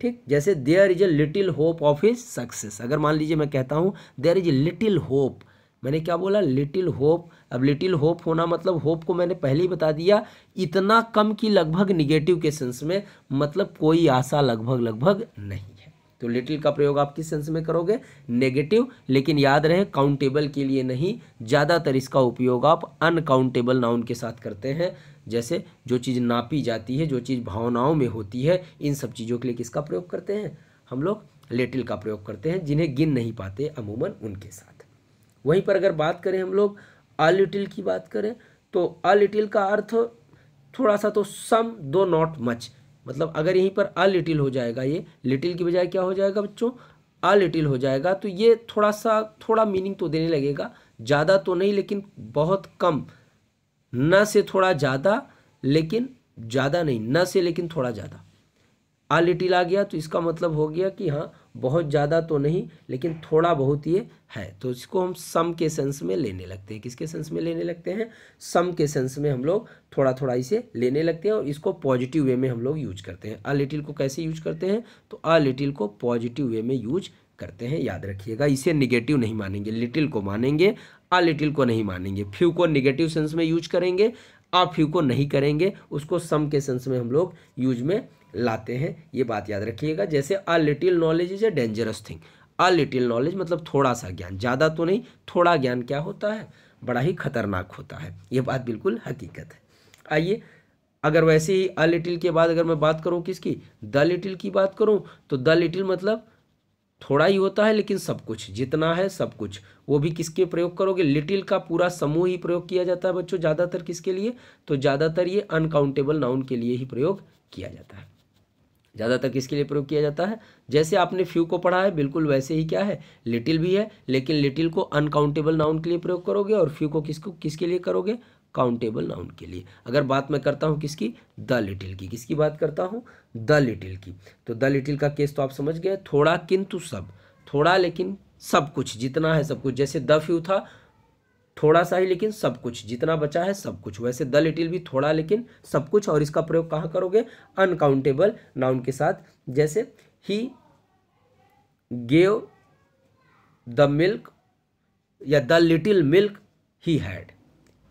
ठीक जैसे there is a little hope of his success अगर मान लीजिए मैं कहता हूँ there is a little hope मैंने क्या बोला लिटिल होप अब लिटिल होप होना मतलब होप को मैंने पहले ही बता दिया इतना कम कि लगभग निगेटिव के सेंस में मतलब कोई आशा लगभग लगभग नहीं तो लिटिल का प्रयोग आप किस सेंस में करोगे नेगेटिव लेकिन याद रहे काउंटेबल के लिए नहीं ज़्यादातर इसका उपयोग आप अनकाउंटेबल नाउन के साथ करते हैं जैसे जो चीज़ नापी जाती है जो चीज़ भावनाओं में होती है इन सब चीज़ों के लिए किसका प्रयोग करते हैं हम लोग लिटिल का प्रयोग करते हैं जिन्हें गिन नहीं पाते अमूमन उनके साथ वहीं पर अगर बात करें हम लोग अलिटिल की बात करें तो अलिटिल का अर्थ थोड़ा सा तो सम दो नॉट मच मतलब अगर यहीं पर अ लिटिल हो जाएगा ये लिटिल की बजाय क्या हो जाएगा बच्चों अ लिटिल हो जाएगा तो ये थोड़ा सा थोड़ा मीनिंग तो देने लगेगा ज़्यादा तो नहीं लेकिन बहुत कम न से थोड़ा ज़्यादा लेकिन ज़्यादा नहीं न से लेकिन थोड़ा ज़्यादा आ लिटिल आ गया तो इसका मतलब हो गया कि हाँ बहुत ज़्यादा तो नहीं लेकिन थोड़ा बहुत ये है तो इसको हम सम के सेंस में लेने लगते हैं किसके सेंस में लेने लगते हैं सम के सेंस में हम लोग थोड़ा थोड़ा इसे लेने लगते हैं और इसको पॉजिटिव वे में हम लोग यूज करते हैं आ लिटिल को कैसे यूज करते हैं तो आ लिटिल को पॉजिटिव वे में यूज करते हैं याद रखिएगा इसे निगेटिव नहीं मानेंगे लिटिल को मानेंगे आ लिटिल को नहीं मानेंगे फ्यू को निगेटिव सेंस में यूज करेंगे आ फ्यू को नहीं करेंगे उसको सम के सेंस में हम लोग यूज में लाते हैं ये बात याद रखिएगा जैसे a little knowledge is a dangerous thing a little knowledge मतलब थोड़ा सा ज्ञान ज़्यादा तो नहीं थोड़ा ज्ञान क्या होता है बड़ा ही खतरनाक होता है ये बात बिल्कुल हकीकत है आइए अगर वैसे ही अ लिटिल के बाद अगर मैं बात करूँ किसकी द लिटिल की बात करूँ तो द लिटिल मतलब थोड़ा ही होता है लेकिन सब कुछ जितना है सब कुछ वो भी किसके प्रयोग करोगे लिटिल का पूरा समूह ही प्रयोग किया जाता है बच्चों ज़्यादातर किसके लिए तो ज़्यादातर ये अनकाउंटेबल नाउन के लिए ही प्रयोग किया जाता है ज़्यादातर किसके लिए प्रयोग किया जाता है जैसे आपने फ्यू को पढ़ा है बिल्कुल वैसे ही क्या है लिटिल भी है लेकिन लिटिल को अनकाउंटेबल नाउन के लिए प्रयोग करोगे और फ्यू को किसको किसके लिए करोगे काउंटेबल नाउन के लिए अगर बात मैं करता हूँ किसकी द लिटिल की किसकी बात करता हूँ द लिटिल की तो द लिटिल का केस तो आप समझ गए थोड़ा किंतु सब थोड़ा लेकिन सब कुछ जितना है सब कुछ जैसे द फ्यू था थोड़ा सा ही लेकिन सब कुछ जितना बचा है सब कुछ वैसे द लिटिल भी थोड़ा लेकिन सब कुछ और इसका प्रयोग कहाँ करोगे अनकाउंटेबल नाउन के साथ जैसे ही गेव द मिल्क या the little milk he had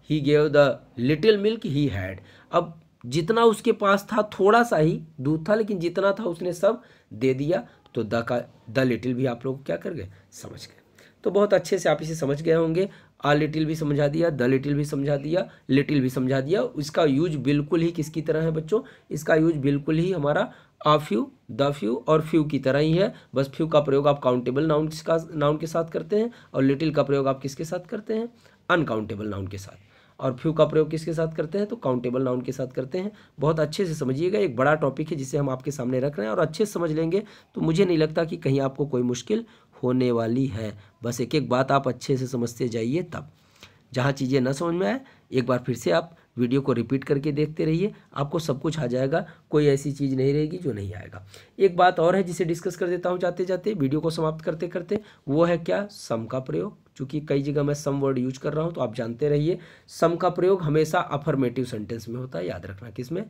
he gave the little milk he had अब जितना उसके पास था थोड़ा सा ही दूध था लेकिन जितना था उसने सब दे दिया तो द का द लिटिल भी आप लोग क्या कर गए समझ गए तो बहुत अच्छे से आप इसे समझ गए होंगे आ लिटिल भी समझा दिया द लिटिल भी समझा दिया लिटिल भी समझा दिया इसका यूज बिल्कुल ही किसकी तरह है बच्चों इसका यूज बिल्कुल ही हमारा आ फ्यू द फ्यू और फ्यू की तरह ही है बस फ्यू का प्रयोग आप काउंटेबल नाउन का नाउन के साथ करते हैं और लिटिल का प्रयोग आप किसके साथ करते हैं अनकाउंटेबल नाउन के साथ और फ्यू का प्रयोग किसके साथ करते हैं तो काउंटेबल नाउन के साथ करते हैं बहुत अच्छे से समझिएगा एक बड़ा टॉपिक है जिसे हम आपके सामने रख रहे हैं और अच्छे से समझ लेंगे तो मुझे नहीं लगता कि कहीं आपको कोई मुश्किल होने वाली है बस एक एक बात आप अच्छे से समझते जाइए तब जहाँ चीज़ें ना समझ में आए एक बार फिर से आप वीडियो को रिपीट करके देखते रहिए आपको सब कुछ आ जाएगा कोई ऐसी चीज़ नहीं रहेगी जो नहीं आएगा एक बात और है जिसे डिस्कस कर देता हूँ जाते जाते वीडियो को समाप्त करते करते वो है क्या सम का प्रयोग चूँकि कई जगह मैं सम वर्ड यूज कर रहा हूँ तो आप जानते रहिए सम का प्रयोग हमेशा अफर्मेटिव सेंटेंस में होता है याद रखना किसमें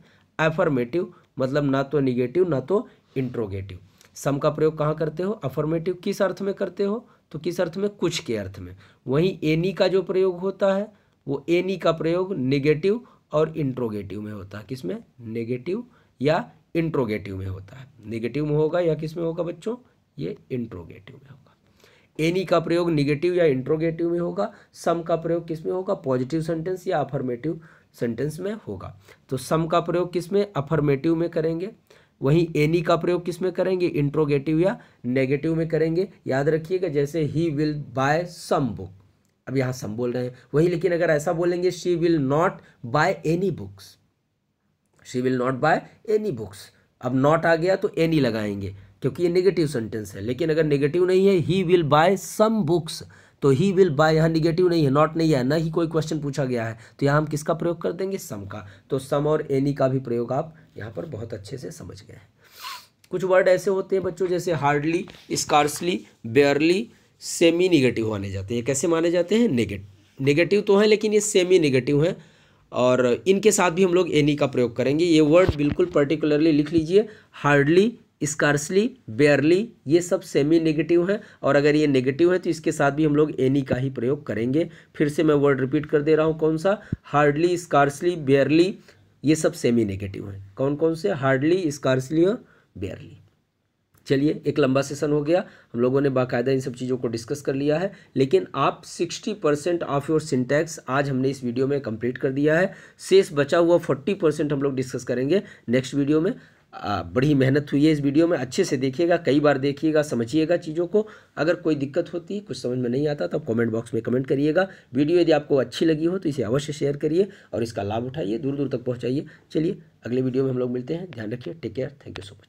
अफर्मेटिव मतलब ना तो निगेटिव ना तो इंट्रोगेटिव सम का प्रयोग कहाँ करते हो अफर्मेटिव किस अर्थ में करते हो तो किस अर्थ में कुछ के अर्थ में वहीं एनी का जो प्रयोग होता है वो एनी का प्रयोग नेगेटिव और इंट्रोगेटिव में होता है किसमें नेगेटिव या इंट्रोगेटिव में होता है नेगेटिव में होगा या किस में होगा बच्चों ये इंट्रोगेटिव में होगा एनी का प्रयोग निगेटिव या इंट्रोगेटिव में होगा सम का प्रयोग किस में होगा पॉजिटिव सेंटेंस या अफर्मेटिव सेंटेंस में होगा तो सम का प्रयोग किस में अफर्मेटिव में करेंगे वहीं एनी का प्रयोग किस में करेंगे इंट्रोगेटिव या नेगेटिव में करेंगे याद रखिएगा जैसे he will buy some book अब यहाँ सम बोल रहे हैं वहीं लेकिन अगर ऐसा बोलेंगे she will not buy any books she will not buy any books अब नॉट आ गया तो एनी लगाएंगे क्योंकि ये नेगेटिव सेंटेंस है लेकिन अगर नेगेटिव नहीं है he will buy some books तो ही विल बाय यहाँ निगेटिव नहीं है नॉट नहीं है ना ही कोई क्वेश्चन पूछा गया है तो यहाँ हम किसका प्रयोग कर देंगे सम का तो सम और एनी का भी प्रयोग आप यहाँ पर बहुत अच्छे से समझ गए हैं कुछ वर्ड ऐसे होते हैं बच्चों जैसे hardly scarcely barely semi negative माने जाते हैं कैसे माने जाते हैं नेगेट नेगेटिव तो हैं लेकिन ये सेमी निगेटिव हैं और इनके साथ भी हम लोग एनी का प्रयोग करेंगे ये वर्ड बिल्कुल पर्टिकुलरली लिख लीजिए हार्डली स्कार्सली बेयरली ये सब सेमी नेगेटिव हैं और अगर ये नेगेटिव है तो इसके साथ भी हम लोग एनी का ही प्रयोग करेंगे फिर से मैं वर्ड रिपीट कर दे रहा हूँ कौन सा हार्डली स्कार्सली बेयरली ये सब सेमी नेगेटिव हैं कौन कौन से हार्डली स्कार्सली और बेयरली चलिए एक लंबा सेशन हो गया हम लोगों ने बाकायदा इन सब चीज़ों को डिस्कस कर लिया है लेकिन आप 60 परसेंट ऑफ योर सिंटैक्स आज हमने इस वीडियो में कंप्लीट कर दिया है शेष बचा हुआ 40 परसेंट हम लोग डिस्कस करेंगे नेक्स्ट वीडियो में बड़ी मेहनत हुई है इस वीडियो में अच्छे से देखिएगा कई बार देखिएगा समझिएगा चीज़ों को अगर कोई दिक्कत होती कुछ समझ में नहीं आता तो आप कमेंट बॉक्स में कमेंट करिएगा वीडियो यदि आपको अच्छी लगी हो तो इसे अवश्य शेयर करिए और इसका लाभ उठाइए दूर दूर तक पहुँचाइए चलिए अगले वीडियो में हम लोग मिलते हैं ध्यान रखिए take care thank you so much